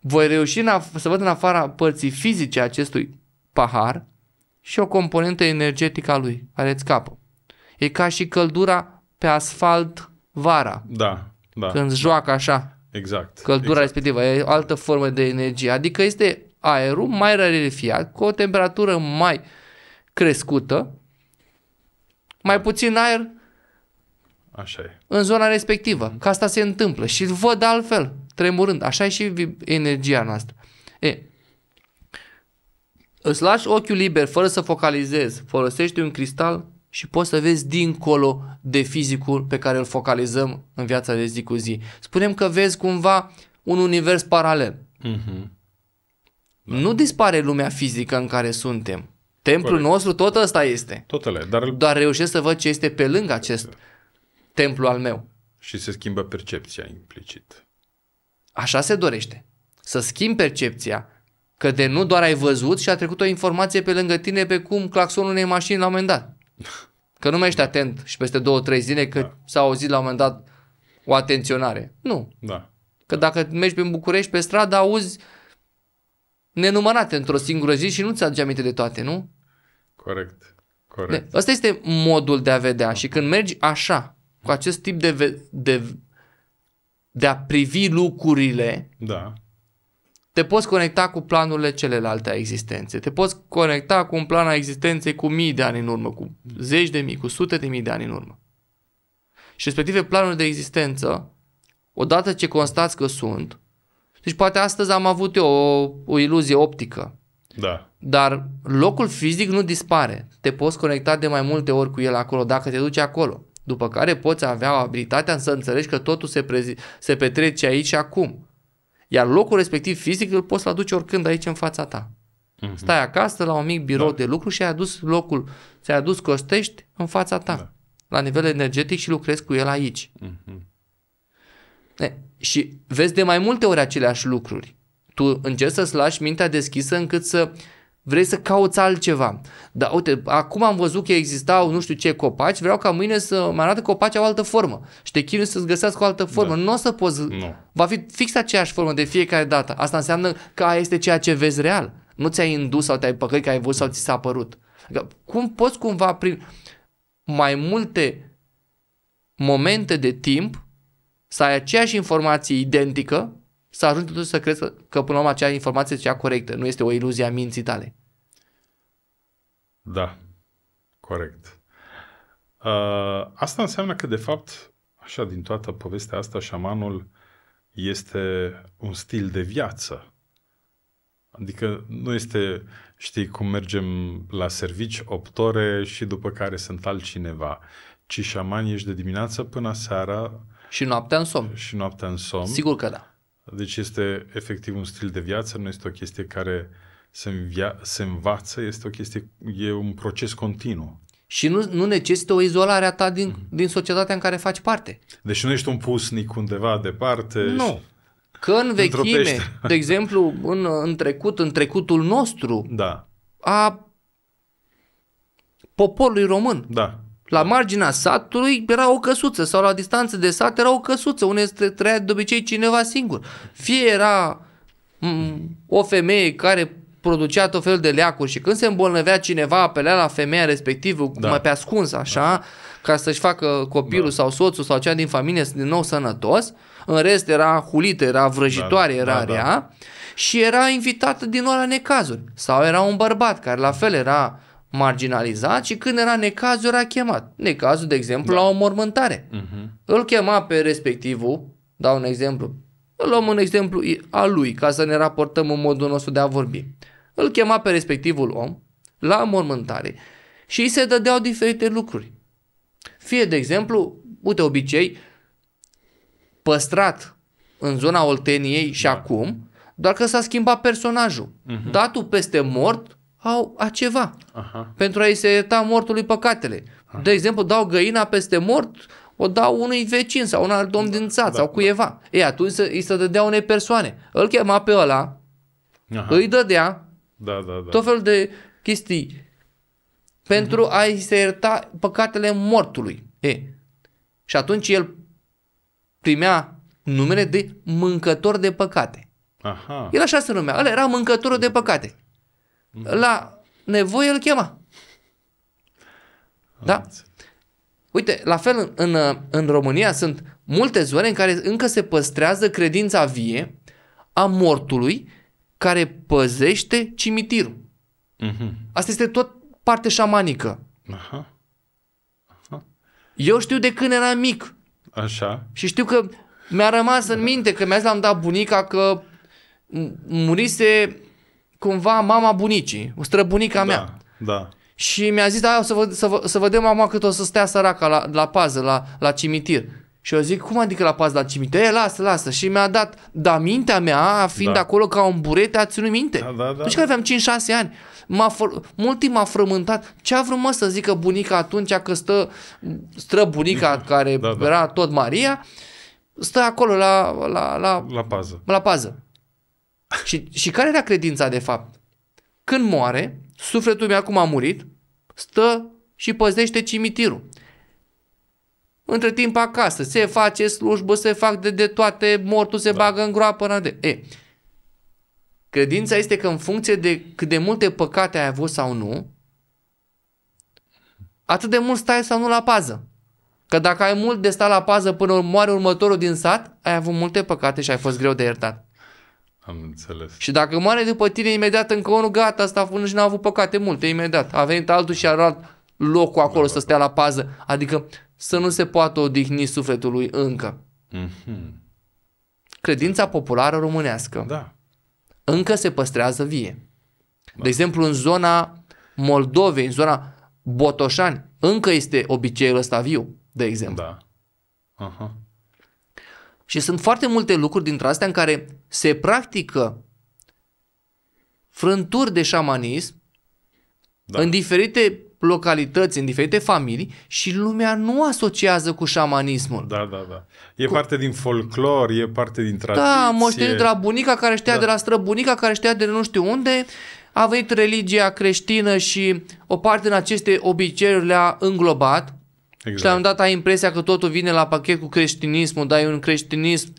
voi reuși în af- să văd în afara părții fizice acestui pahar și o componentă energetică a lui, care îți capă. E ca și căldura pe asfalt vara. Da, da. Când da. joacă așa. Exact. Căldura exact. respectivă e o altă formă de energie. Adică este aerul mai rarefiat, cu o temperatură mai crescută, mai da. puțin aer Așa e. în zona respectivă. Că asta se întâmplă și văd altfel, tremurând. Așa e și energia noastră. E, Îți lași ochiul liber fără să focalizezi, folosești un cristal și poți să vezi dincolo de fizicul pe care îl focalizăm în viața de zi cu zi. Spunem că vezi cumva un univers paralel. Mm-hmm. Nu dispare lumea fizică în care suntem. Templul Corect. nostru tot ăsta este. Totele, dar... Doar reușesc să văd ce este pe lângă acest templu al meu. Și se schimbă percepția implicit. Așa se dorește. Să schimbi percepția, Că de nu doar ai văzut și a trecut o informație pe lângă tine pe cum claxonul unei mașini la un moment dat. *laughs* Că nu mai ești atent și peste două, trei zile că da. s-a auzit la un moment dat o atenționare. Nu. Da. Că da. dacă mergi prin București pe stradă auzi nenumărate într-o singură zi și nu ți aduce aminte de toate, nu? Corect. Corect. De, asta este modul de a vedea și da. când mergi așa, cu acest tip de, ve- de, de a privi lucrurile, da te poți conecta cu planurile celelalte a existenței, te poți conecta cu un plan a existenței cu mii de ani în urmă, cu zeci de mii, cu sute de mii de ani în urmă. Și respective planuri de existență, odată ce constați că sunt, deci poate astăzi am avut eu o, o iluzie optică. Da. Dar locul fizic nu dispare. Te poți conecta de mai multe ori cu el acolo, dacă te duci acolo. După care poți avea abilitatea să înțelegi că totul se, prezi- se petrece aici și acum iar locul respectiv fizic îl poți aduce oricând aici în fața ta. Mm-hmm. Stai acasă la un mic birou da. de lucru și ai adus locul, ți-ai adus costești în fața ta. Da. La nivel energetic și lucrezi cu el aici. Mm-hmm. E, și vezi de mai multe ori aceleași lucruri. Tu încerci să-ți lași mintea deschisă încât să vrei să cauți altceva. Dar uite, acum am văzut că existau nu știu ce copaci, vreau ca mâine să mă arate copaci au altă formă și te chinui să-ți găsească o altă da. formă. Da. Nu o să poți, nu. va fi fix aceeași formă de fiecare dată. Asta înseamnă că aia este ceea ce vezi real. Nu ți-ai indus sau te-ai păcăit că ai văzut sau ți s-a părut. Adică, cum poți cumva prin mai multe momente de timp să ai aceeași informație identică să ajungi totuși să crezi că, că până la urmă acea informație este cea corectă, nu este o iluzie a minții tale. Da, corect. Uh, asta înseamnă că, de fapt, așa, din toată povestea asta, șamanul este un stil de viață. Adică nu este, știi, cum mergem la servici 8 ore și după care sunt altcineva, ci șamani ești de dimineață până seara. Și noaptea în somn. Și noaptea în somn. Sigur că da. Deci este efectiv un stil de viață, nu este o chestie care se, învia- se învață, este o chestie, e un proces continuu. Și nu, nu necesită o izolare a ta din, mm-hmm. din societatea în care faci parte. Deci nu ești un pusnic undeva departe. Nu. Și... Că în vechime, de exemplu, în, în trecut, în trecutul nostru, da. a poporului român, da. La marginea satului era o căsuță sau la distanță de sat era o căsuță unde trăia de obicei cineva singur. Fie era o femeie care producea tot felul de leacuri și când se îmbolnăvea cineva, apelea la femeia respectivă, da. mai pe ascuns, așa, da. ca să-și facă copilul da. sau soțul sau cea din familie din nou sănătos. În rest era hulită, era vrăjitoare, da, era da, da. rea da. și era invitată din ora necazuri. Sau era un bărbat care la fel era marginalizat și când era necazul era chemat. Necazul, de exemplu, da. la o mormântare. Uh-huh. Îl chema pe respectivul, dau un exemplu, îl luăm un exemplu al lui ca să ne raportăm în modul nostru de a vorbi. Îl chema pe respectivul om la mormântare și îi se dădeau diferite lucruri. Fie, de exemplu, uite obicei, păstrat în zona Olteniei și da. acum, doar că s-a schimbat personajul. Uh-huh. Datul peste mort au a ceva. Aha. Pentru a-i se ierta mortului păcatele. Aha. De exemplu, dau găina peste mort, o dau unui vecin sau un alt domn da, din țat da, sau cuiva. Da. Ei, atunci îi se dădea unei persoane. Îl chema pe ăla, Aha. îi dădea da, da, da. tot felul de chestii pentru uh-huh. a-i se ierta păcatele mortului. E. Și atunci el primea numele de mâncător de păcate. Aha. El așa se numea. El era mâncătorul de păcate. Mhm. La nevoie îl chema. Da? Uite, la fel în, în, România sunt multe zone în care încă se păstrează credința vie a mortului care păzește cimitirul. Mhm. Asta este tot parte șamanică. Aha. Aha. Eu știu de când eram mic. Așa. Și știu că mi-a rămas în minte că mi-a la un dat bunica că murise cumva mama bunicii, străbunica da, mea. Da. Și mi-a zis, da, o să, vă, să, vă, să vedem mama cât o să stea săraca la, la pază, la, la cimitir. Și eu zic, cum adică la pază la cimitir? E, lasă, lasă. Și mi-a dat, da, mintea mea, fiind da. acolo ca un burete, a ținut minte. Da, da, da. Deci că aveam 5-6 ani. M-a fr- mult m-a frământat. Ce a vrut mă să zică bunica atunci că stă străbunica care da, da. era tot Maria, stă acolo la, la, la, la pază. La pază. Și, și care era credința de fapt? Când moare, sufletul meu acum a murit, stă și păzește cimitirul. Între timp acasă, se face slujbă, se fac de, de toate, mortul se da. bagă în groapă. De... E, credința este că în funcție de cât de multe păcate ai avut sau nu, atât de mult stai sau nu la pază. Că dacă ai mult de stat la pază până moare următorul din sat, ai avut multe păcate și ai fost greu de iertat. Am înțeles. Și dacă moare după tine, imediat încă unul, gata, asta nu și n-a avut păcate multe, imediat. A venit altul și a luat locul acolo da, să stea la pază. Adică să nu se poată odihni sufletul lui încă. Mm-hmm. Credința populară românească da. încă se păstrează vie. Da. De exemplu, în zona Moldovei, în zona Botoșani, încă este obiceiul ăsta viu, de exemplu. Da. Aha. Și sunt foarte multe lucruri dintre astea în care se practică frânturi de șamanism da. în diferite localități, în diferite familii și lumea nu asociază cu șamanismul. Da, da, da. E cu... parte din folclor, e parte din da, tradiție. Da, moștenit de la bunica care știa da. de la străbunica care știa de nu știu unde, a venit religia creștină și o parte din aceste obiceiuri le-a înglobat Exact. Și la un dat ai impresia că totul vine la pachet cu creștinismul, dar e un creștinism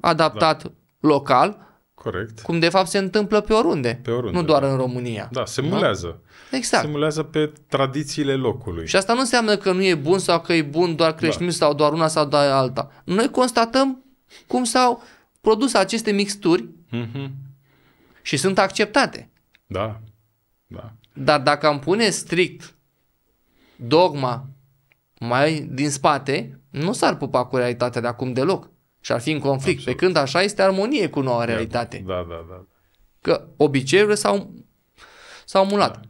adaptat da. local, Corect. Cum de fapt se întâmplă pe oriunde. Pe oriunde. Nu doar da. în România. Da, se mulează. Da? Exact. Se mulează pe tradițiile locului. Și asta nu înseamnă că nu e bun sau că e bun doar creștinism da. sau doar una sau doar alta. Noi constatăm cum s-au produs aceste mixturi mm-hmm. și sunt acceptate. Da. da. Dar dacă am pune strict dogma mai din spate, nu s-ar pupa cu realitatea de acum deloc și ar fi în conflict, Absolut. pe când așa este armonie cu noua da, realitate. Da, da, da. Că obiceiurile s-au, s-au mulat. Da.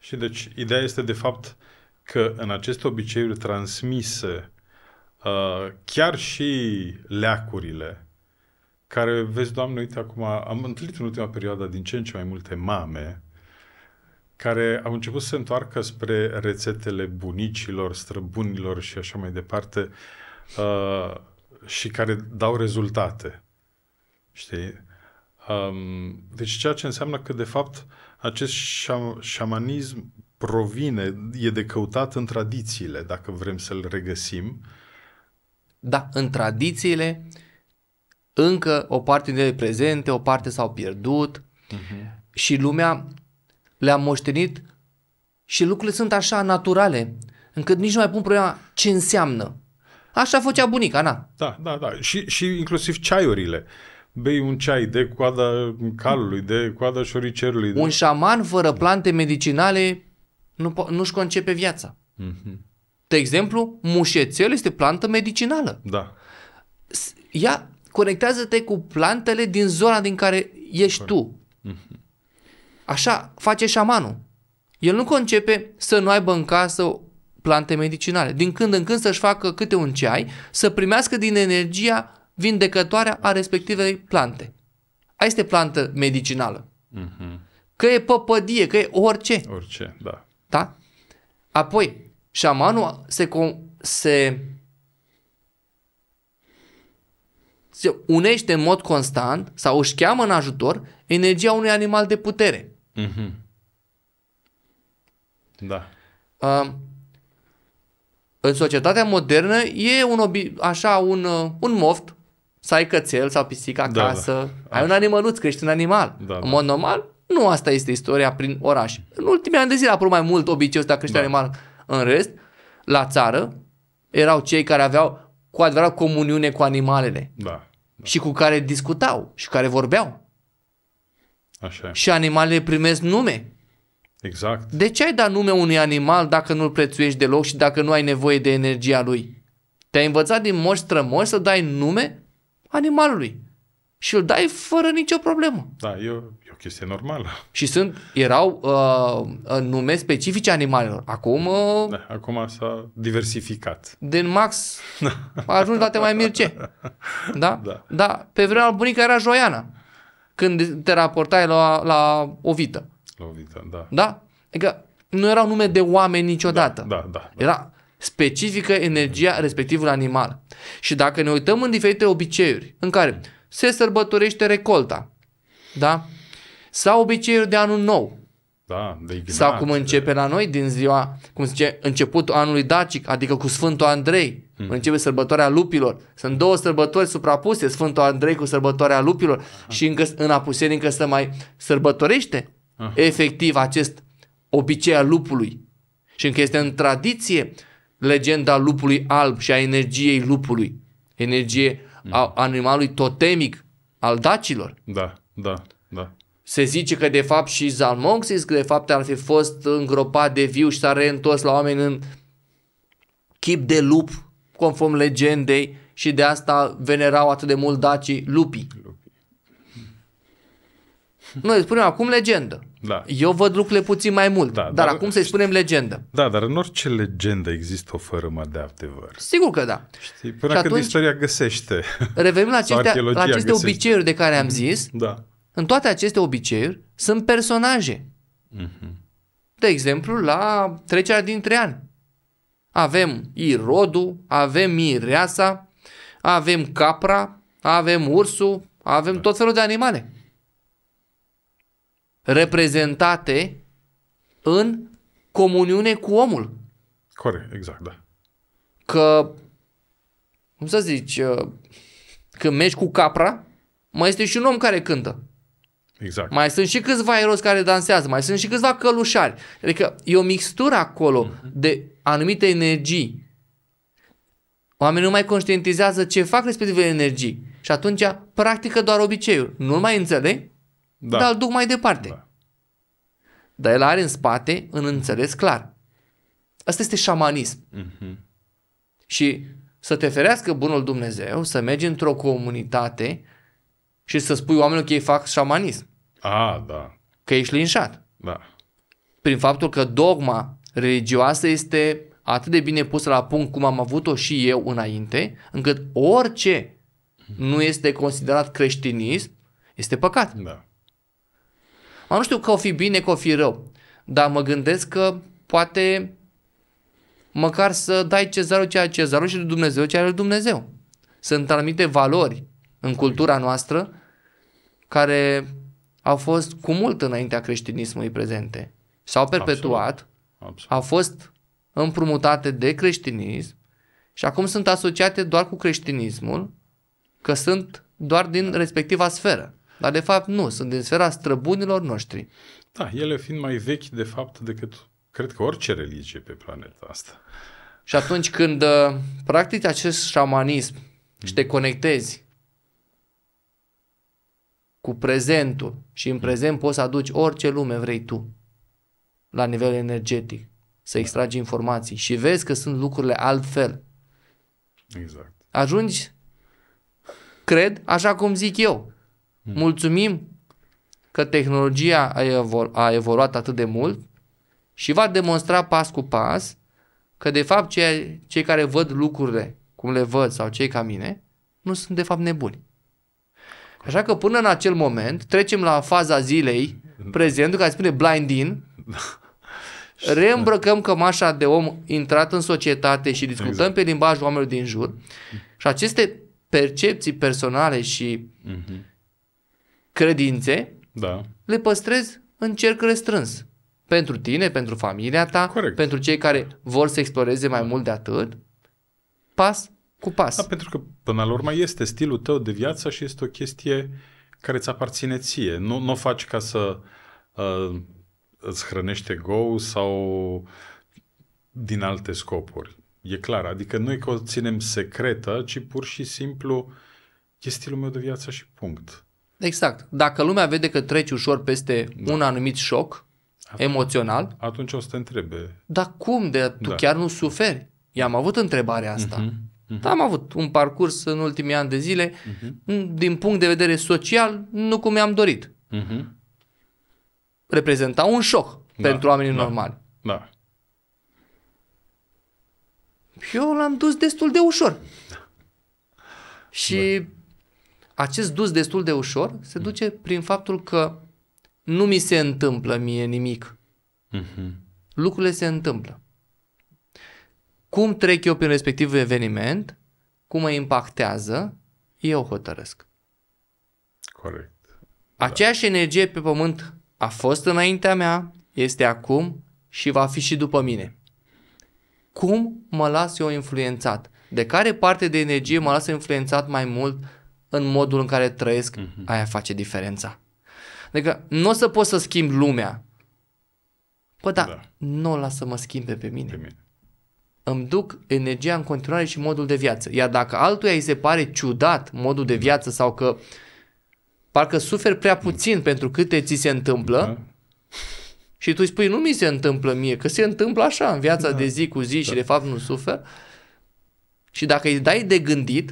Și deci ideea este de fapt că în aceste obiceiuri transmise uh, chiar și leacurile care, vezi, Doamne, uite acum, am întâlnit în ultima perioadă din ce în ce mai multe mame care au început să se întoarcă spre rețetele bunicilor, străbunilor și așa mai departe uh, și care dau rezultate. Știi? Um, deci ceea ce înseamnă că, de fapt, acest șamanism provine, e de căutat în tradițiile, dacă vrem să-l regăsim. Da, în tradițiile, încă o parte de prezente, o parte s-au pierdut uh-huh. și lumea le-am moștenit și lucrurile sunt așa naturale, încât nici nu mai pun problema ce înseamnă. Așa făcea bunica, na. Da, da, da. Și, și inclusiv ceaiurile. Bei un ceai de coada calului, de coada șoricerului. De... Un șaman fără plante medicinale nu, nu-și concepe viața. Mm-hmm. De exemplu, mușețel este plantă medicinală. Da. Ia, conectează-te cu plantele din zona din care ești Corect. tu. Mm-hmm. Așa face șamanul. El nu concepe să nu aibă în casă plante medicinale. Din când în când să-și facă câte un ceai, să primească din energia vindecătoare a respectivei plante. Aia este plantă medicinală. Uh-huh. Că e păpădie, că e orice. Orice, da. Da? Apoi, șamanul se, com- se, se unește în mod constant sau își cheamă în ajutor energia unui animal de putere. Mm-hmm. Da. Uh, în societatea modernă e un obi- așa un, uh, un moft să ai cățel sau pisică da, acasă, da, da. ai un animăluț, crești un animal. Da, în da. mod normal, nu asta este istoria prin oraș. În ultimii ani de zile a apărut mai mult obiceiul ăsta crește da. animal. În rest, la țară, erau cei care aveau cu adevărat comuniune cu animalele. Da. da. Și cu care discutau și cu care vorbeau. Așa. Și animalele primesc nume. Exact. De ce ai dat nume unui animal dacă nu-l prețuiești deloc și dacă nu ai nevoie de energia lui? Te-ai învățat din moși strămoși să dai nume animalului și îl dai fără nicio problemă. Da, e o, e o chestie normală. Și sunt, erau uh, nume specifice animalelor. Acum... Uh, da, acum s-a diversificat. Din Max *laughs* a ajuns la Te mai Mirce. *laughs* Da? Da. da. Pe vremea bunica era Joiana când te raportai la, la o vită. La o vită, da. Da? Adică nu erau nume de oameni niciodată. Da, da. da, da. Era specifică energia respectivul animal. Și dacă ne uităm în diferite obiceiuri în care se sărbătorește recolta, da? Sau obiceiul de anul nou, da, de Ignat, sau cum începe de... la noi din ziua, cum zice, începutul anului dacic, adică cu Sfântul Andrei. Mm-hmm. Începe sărbătoarea lupilor. Sunt două sărbători suprapuse, Sfântul Andrei cu sărbătoarea lupilor Aha. și încă, în Apuseni încă să mai sărbătorește Aha. efectiv acest obicei al lupului. Și încă este în tradiție legenda lupului alb și a energiei lupului. Energie mm. a animalului totemic al dacilor. Da, da. Se zice că de fapt și Zalmoxis că de fapt ar fi fost îngropat de viu și s-a reîntors la oameni în chip de lup, conform legendei, și de asta venerau atât de mult dacii lupii. Noi spunem acum legendă. Da. Eu văd lucrurile puțin mai mult, da, dar, dar acum să-i spunem legendă. Da, dar în orice legendă există o fărâmă de adevăr. Sigur că da. Știi, până și când atunci, istoria găsește. Revenim la aceste, la aceste găsește. obiceiuri de care am zis. Da. În toate aceste obiceiuri sunt personaje. Uh-huh. De exemplu, la trecerea dintre ani. Avem irodul, avem mireasa, avem capra, avem ursul, avem da. tot felul de animale. Reprezentate în comuniune cu omul. Corect, exact, da. Că, cum să zici, uh, când mergi cu capra, mai este și un om care cântă. Exact. Mai sunt și câțiva eroți care dansează, mai sunt și câțiva călușari. Adică e o mixtură acolo mm-hmm. de anumite energii. Oamenii nu mai conștientizează ce fac respectivele energii. Și atunci practică doar obiceiul. Nu-l mai înțeleg, da. dar îl duc mai departe. Da. Dar el are în spate în înțeles clar. Asta este șamanism. Mm-hmm. Și să te ferească bunul Dumnezeu să mergi într-o comunitate și să spui oamenilor că ei fac șamanism. A, da. Că ești linșat. Da. Prin faptul că dogma religioasă este atât de bine pusă la punct cum am avut-o și eu înainte, încât orice nu este considerat creștinism, este păcat. Da. Mă, nu știu că o fi bine, că o fi rău, dar mă gândesc că poate măcar să dai cezarul ce cezarul și de Dumnezeu ce are lui Dumnezeu. Sunt anumite valori în cultura noastră care au fost cu mult înaintea creștinismului prezente. S-au perpetuat, Absolut. Absolut. au fost împrumutate de creștinism și acum sunt asociate doar cu creștinismul, că sunt doar din da. respectiva sferă. Dar de fapt nu, sunt din sfera străbunilor noștri. Da, ele fiind mai vechi de fapt decât cred că orice religie pe planeta asta. Și atunci când uh, practici acest șamanism și te mm. conectezi cu prezentul, și în prezent poți să aduci orice lume vrei tu la nivel energetic, să extragi informații și vezi că sunt lucrurile altfel. Exact. Ajungi, cred, așa cum zic eu. Hmm. Mulțumim că tehnologia a, evol- a evoluat atât de mult și va demonstra pas cu pas că de fapt cei, cei care văd lucrurile cum le văd sau cei ca mine nu sunt de fapt nebuni. Așa că până în acel moment trecem la faza zilei, prezentul care spune blind in, *laughs* reîmbrăcăm cămașa de om intrat în societate și discutăm exact. pe limbajul oamenilor din jur și aceste percepții personale și mhm. credințe da. le păstrez în cerc restrâns. Pentru tine, pentru familia ta, Corect. pentru cei care vor să exploreze mai da. mult de atât, pas cu pas. Da, pentru că până la urmă este stilul tău de viață și este o chestie care îți aparține ție. Nu, nu o faci ca să uh, îți hrănește go sau din alte scopuri. E clar, adică noi că o ținem secretă, ci pur și simplu e stilul meu de viață și punct. Exact. Dacă lumea vede că treci ușor peste da. un anumit șoc atunci, emoțional, atunci o să te întrebe. Dar cum? De, tu da. chiar nu suferi? I-am avut întrebarea asta. Uh-huh. Uh-huh. Am avut un parcurs în ultimii ani de zile, uh-huh. din punct de vedere social, nu cum mi-am dorit. Uh-huh. Reprezenta un șoc da, pentru oamenii da, normali. Da. Eu l-am dus destul de ușor. Da. Și da. acest dus destul de ușor se duce uh-huh. prin faptul că nu mi se întâmplă mie nimic. Uh-huh. Lucrurile se întâmplă. Cum trec eu prin respectivul eveniment, cum mă impactează, eu hotărăsc. Corect. Da. Aceeași da. energie pe pământ a fost înaintea mea, este acum și va fi și după mine. Cum mă las eu influențat? De care parte de energie mă las influențat mai mult în modul în care trăiesc? Mm-hmm. Aia face diferența. Adică nu o să pot să schimb lumea. Păi da, da. nu o las să mă schimbe pe mine. Pe mine îmi duc energia în continuare și modul de viață. Iar dacă altuia îi se pare ciudat modul de viață sau că parcă suferi prea puțin pentru câte ți se întâmplă da. și tu îi spui nu mi se întâmplă mie, că se întâmplă așa în viața da. de zi cu zi da. și de fapt nu sufer și dacă îi dai de gândit,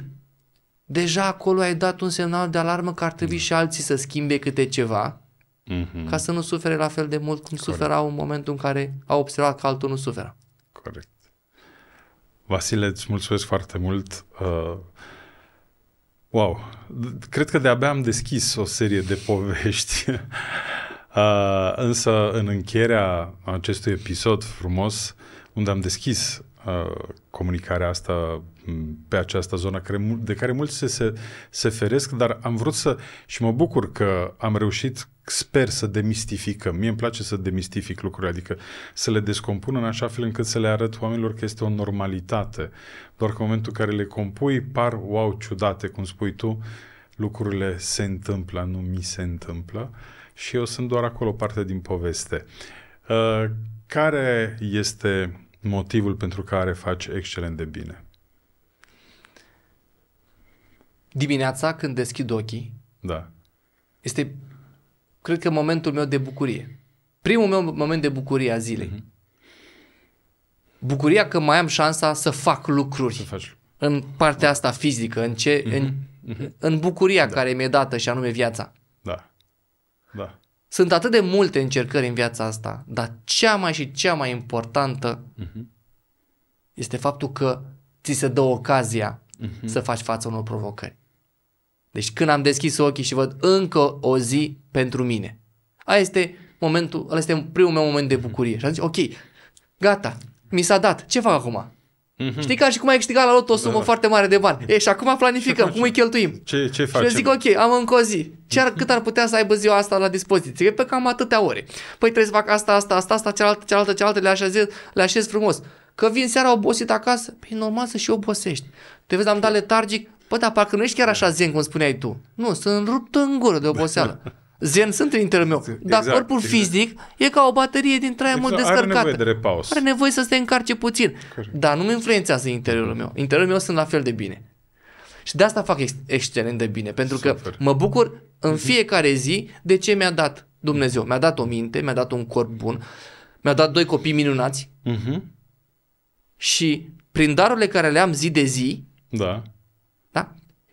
deja acolo ai dat un semnal de alarmă că ar trebui da. și alții să schimbe câte ceva mm-hmm. ca să nu sufere la fel de mult cum Corect. suferau în momentul în care au observat că altul nu suferă. Corect. Vasile, îți mulțumesc foarte mult. Uh, wow! Cred că de-abia am deschis o serie de povești. *laughs* Uh, însă, în încheierea acestui episod frumos, unde am deschis uh, comunicarea asta pe această zonă de care mulți se, se, se feresc, dar am vrut să și mă bucur că am reușit sper să demistificăm. Mie îmi place să demistific lucrurile, adică să le descompun în așa fel încât să le arăt oamenilor că este o normalitate. Doar că în momentul în care le compui, par, wow, ciudate, cum spui tu, lucrurile se întâmplă, nu mi se întâmplă și eu sunt doar acolo parte din poveste. Uh, care este motivul pentru care faci excelent de bine? Dimineața când deschid ochii, da. este cred că momentul meu de bucurie. Primul meu moment de bucurie a zilei. Mm-hmm. Bucuria că mai am șansa să fac lucruri. Să faci. În partea asta fizică, în ce mm-hmm. în, mm-hmm. în bucuria da. care mi-e dată și anume viața. Da. Da. Sunt atât de multe încercări în viața asta, dar cea mai și cea mai importantă mm-hmm. este faptul că ți se dă ocazia mm-hmm. să faci față unor provocări. Deci când am deschis ochii și văd încă o zi pentru mine. Aia este momentul, ăla este primul meu moment de mhm. bucurie. Și am zis, ok, gata, mi s-a dat, ce fac acum? Mm-hmm. Știi ca și cum ai câștigat la lot o sumă da. foarte mare de bani. E, și acum planificăm cum îi cheltuim. Ce, ce facem? Și eu zic, ok, am încă o zi. Ce ar, cât ar putea să aibă ziua asta la dispoziție? Pe cam atâtea ore. Păi trebuie să fac asta, asta, asta, asta, cealaltă, cealaltă, cealaltă, le așez, le așez frumos. Că vin seara obosit acasă, păi normal să și obosești. Te vezi, am dat letargic, Bă, dar parcă nu ești chiar așa zen cum spuneai tu. Nu, sunt rupt în gură de oboseală. *laughs* Zen sunt în interiorul meu. Exact, dar corpul exact. fizic e ca o baterie din traia exact, mult descărcată. Are nevoie de repaus. Are nevoie să se încarce puțin. Care? Dar nu-mi influențează interiorul meu. Interiorul meu sunt la fel de bine. Și de asta fac ex- excelent de bine, pentru Super. că mă bucur în mhm. fiecare zi de ce mi-a dat Dumnezeu. Mi-a dat o minte, mi-a dat un corp bun, mi-a dat doi copii minunați. Uh-huh. Și prin darurile care le am zi de zi, da.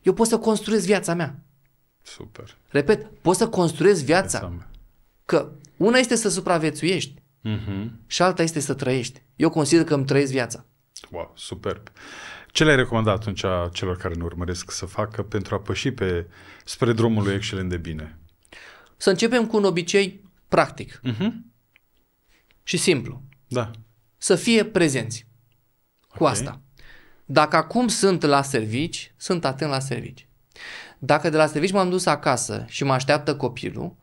Eu pot să construiesc viața mea. Super. Repet, pot să construiesc viața. Că una este să supraviețuiești uh-huh. și alta este să trăiești. Eu consider că îmi trăiesc viața. Wow, superb. Ce le-ai recomandat atunci celor care ne urmăresc să facă pentru a păși pe, spre drumul lui excelent de bine? Să începem cu un obicei practic uh-huh. și simplu. Da. Să fie prezenți. Cu asta. Dacă acum sunt la servici, sunt atent la servici. Dacă de la servici m-am dus acasă și mă așteaptă copilul,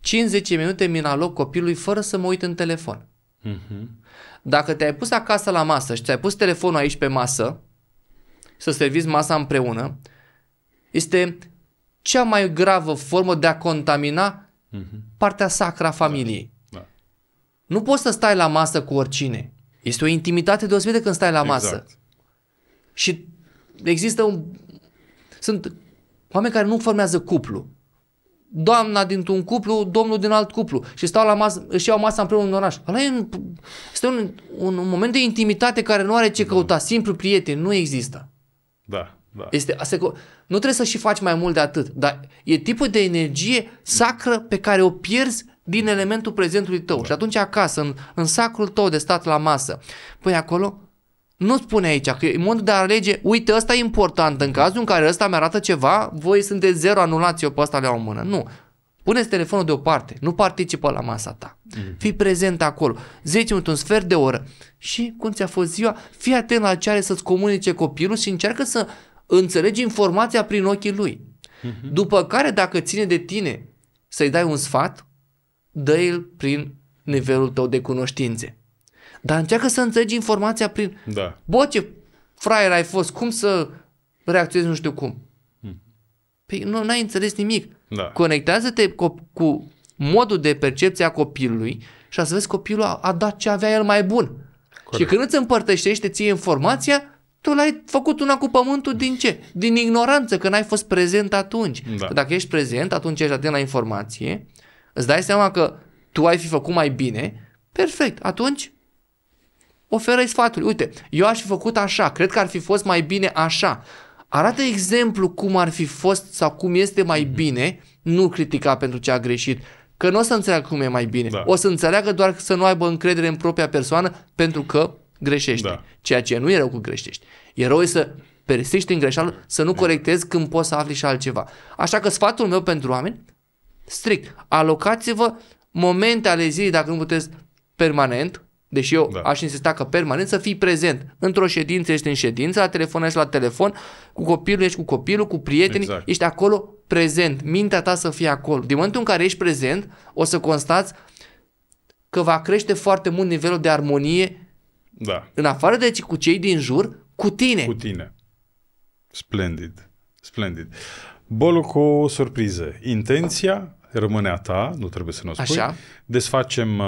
50 minute mi aloc copilului fără să mă uit în telefon. Mm-hmm. Dacă te-ai pus acasă la masă și ți-ai pus telefonul aici pe masă, să serviți masa împreună, este cea mai gravă formă de a contamina mm-hmm. partea sacra a familiei. Da. Da. Nu poți să stai la masă cu oricine. Este o intimitate deosebită când stai la exact. masă. Și există un... Sunt oameni care nu formează cuplu. Doamna dintr-un cuplu, domnul din alt cuplu. Și stau la masă, își iau masa împreună în oraș. Ăla e un, este un, un, un moment de intimitate care nu are ce căuta. Da. Simplu prieten, nu există. Da. Da. Este, asta, nu trebuie să și faci mai mult de atât, dar e tipul de energie sacră pe care o pierzi din elementul prezentului tău. Da. Și atunci acasă, în, în sacrul tău de stat la masă, păi acolo nu spune aici că e modul de a alege, uite, ăsta e important, în cazul în care ăsta mi-arată ceva, voi sunteți zero, anulați-o pe ăsta le o mână. Nu. Puneți telefonul deoparte, nu participă la masa ta. Mm-hmm. Fii prezent acolo, 10 minute, un sfert de oră. Și cum ți-a fost ziua? Fii atent la ce are să-ți comunice copilul și încearcă să înțelegi informația prin ochii lui. Mm-hmm. După care, dacă ține de tine să-i dai un sfat, dă-l prin nivelul tău de cunoștințe. Dar încearcă să înțelegi informația prin... Da. Bă, ce fraier ai fost, cum să reacționezi nu știu cum. Hmm. Păi nu ai înțeles nimic. Da. Conectează-te cu, cu modul de percepție a copilului și a să vezi copilul a, a dat ce avea el mai bun. Corect. Și când îți împărtășește ție informația, tu l-ai făcut una cu pământul din ce? Din ignoranță, că n-ai fost prezent atunci. Da. dacă ești prezent, atunci ești atent la informație, îți dai seama că tu ai fi făcut mai bine, perfect, atunci oferă-i sfatul. Uite, eu aș fi făcut așa, cred că ar fi fost mai bine așa. Arată exemplu cum ar fi fost sau cum este mai mhm. bine, nu critica pentru ce a greșit, că nu o să înțeleagă cum e mai bine. Da. O să înțeleagă doar să nu aibă încredere în propria persoană pentru că greșește. Da. Ceea ce nu e rău cu greșești. E rău să persiști în greșeală, să nu da. corectezi când poți să afli și altceva. Așa că sfatul meu pentru oameni, strict, alocați-vă momente ale zilei, dacă nu puteți permanent, Deși eu da. aș insista că permanent să fii prezent. Într-o ședință ești în ședință, la telefon ești la telefon, cu copilul ești cu copilul, cu prietenii, exact. ești acolo prezent. Mintea ta să fie acolo. Din momentul în care ești prezent, o să constați că va crește foarte mult nivelul de armonie da. în afară de cu cei din jur, cu tine. Cu tine. Splendid. Splendid. Bolu cu o surpriză. Intenția rămâne a ta, nu trebuie să ne o spui. Așa. Desfacem uh,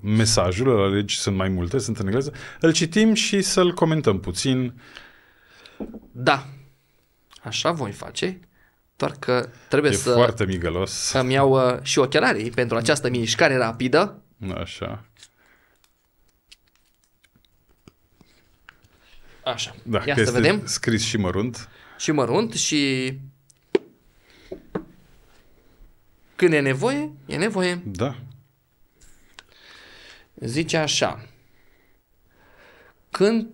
mesajul, la legi sunt mai multe, sunt în engleză, îl citim și să-l comentăm puțin. Da, așa voi face, doar că trebuie e să... foarte migălos. Îmi iau uh, și ochelarii pentru această mișcare rapidă. Așa. Așa. Da, Ia să vedem. Scris și mărunt. Și mărunt și când e nevoie, e nevoie. Da. Zice așa. Când,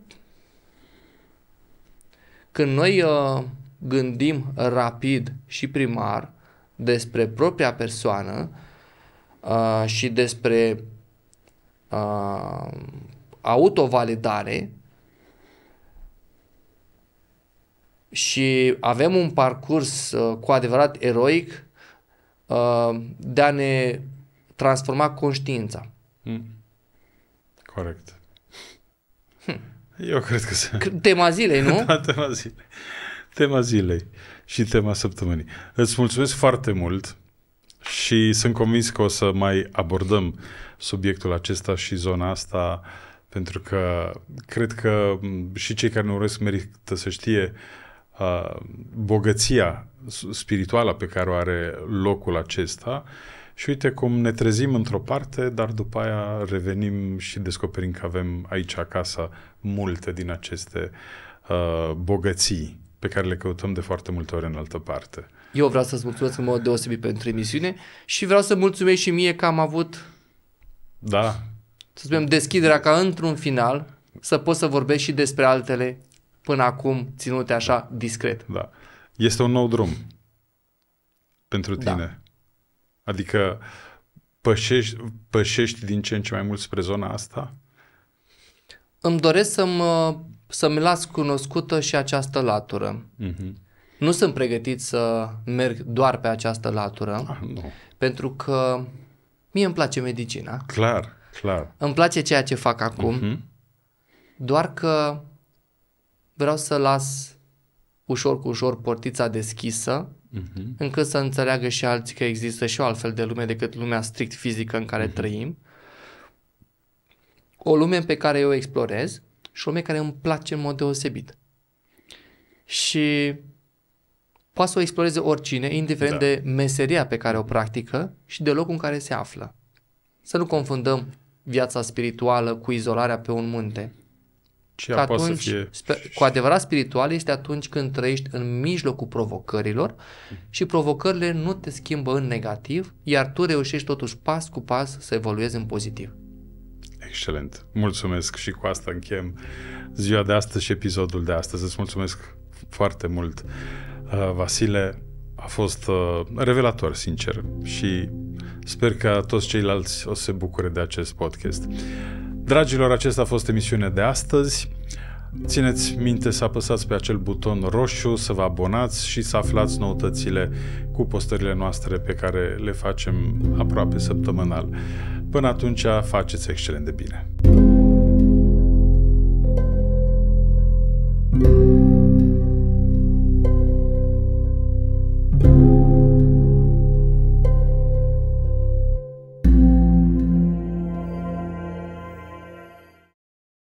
când noi uh, gândim rapid și primar despre propria persoană uh, și despre uh, autovalidare și avem un parcurs uh, cu adevărat eroic, Uh, de a ne transforma conștiința. Hmm. Corect. Hmm. Eu cred că se... Tema zilei, nu? *laughs* da, tema zilei. Tema zilei și tema săptămânii. Îți mulțumesc foarte mult și sunt convins că o să mai abordăm subiectul acesta și zona asta pentru că cred că mm, și cei care ne urăsc merită să știe uh, bogăția spirituală pe care o are locul acesta și uite cum ne trezim într-o parte, dar după aia revenim și descoperim că avem aici acasă multe din aceste uh, bogății pe care le căutăm de foarte multe ori în altă parte. Eu vreau să-ți mulțumesc în mod deosebit pentru emisiune și vreau să mulțumesc și mie că am avut da. să spunem deschiderea ca într-un final să pot să vorbesc și despre altele până acum ținute așa discret. Da. Este un nou drum pentru da. tine. Da. Adică pășești, pășești din ce în ce mai mult spre zona asta? Îmi doresc să-mi, să-mi las cunoscută și această latură. Mm-hmm. Nu sunt pregătit să merg doar pe această latură, ah, nu. pentru că mie îmi place medicina. Clar, clar. Îmi place ceea ce fac acum, mm-hmm. doar că vreau să las ușor cu ușor portița deschisă, uh-huh. încât să înțeleagă și alții că există și o altfel de lume decât lumea strict fizică în care uh-huh. trăim. O lume pe care eu o explorez și o lume care îmi place în mod deosebit. Și poate să o exploreze oricine, indiferent da. de meseria pe care o practică și de locul în care se află. Să nu confundăm viața spirituală cu izolarea pe un munte ce că poate atunci, să fie... Sp- cu adevărat spiritual este atunci când trăiești în mijlocul provocărilor și provocările nu te schimbă în negativ, iar tu reușești totuși pas cu pas să evoluezi în pozitiv. Excelent. Mulțumesc și cu asta încheiem ziua de astăzi și episodul de astăzi. Îți mulțumesc foarte mult, uh, Vasile. A fost uh, revelator, sincer, și sper că toți ceilalți o să se bucure de acest podcast. Dragilor, acesta a fost emisiunea de astăzi. Țineți minte să apăsați pe acel buton roșu, să vă abonați și să aflați noutățile cu postările noastre pe care le facem aproape săptămânal. Până atunci, faceți excelent de bine!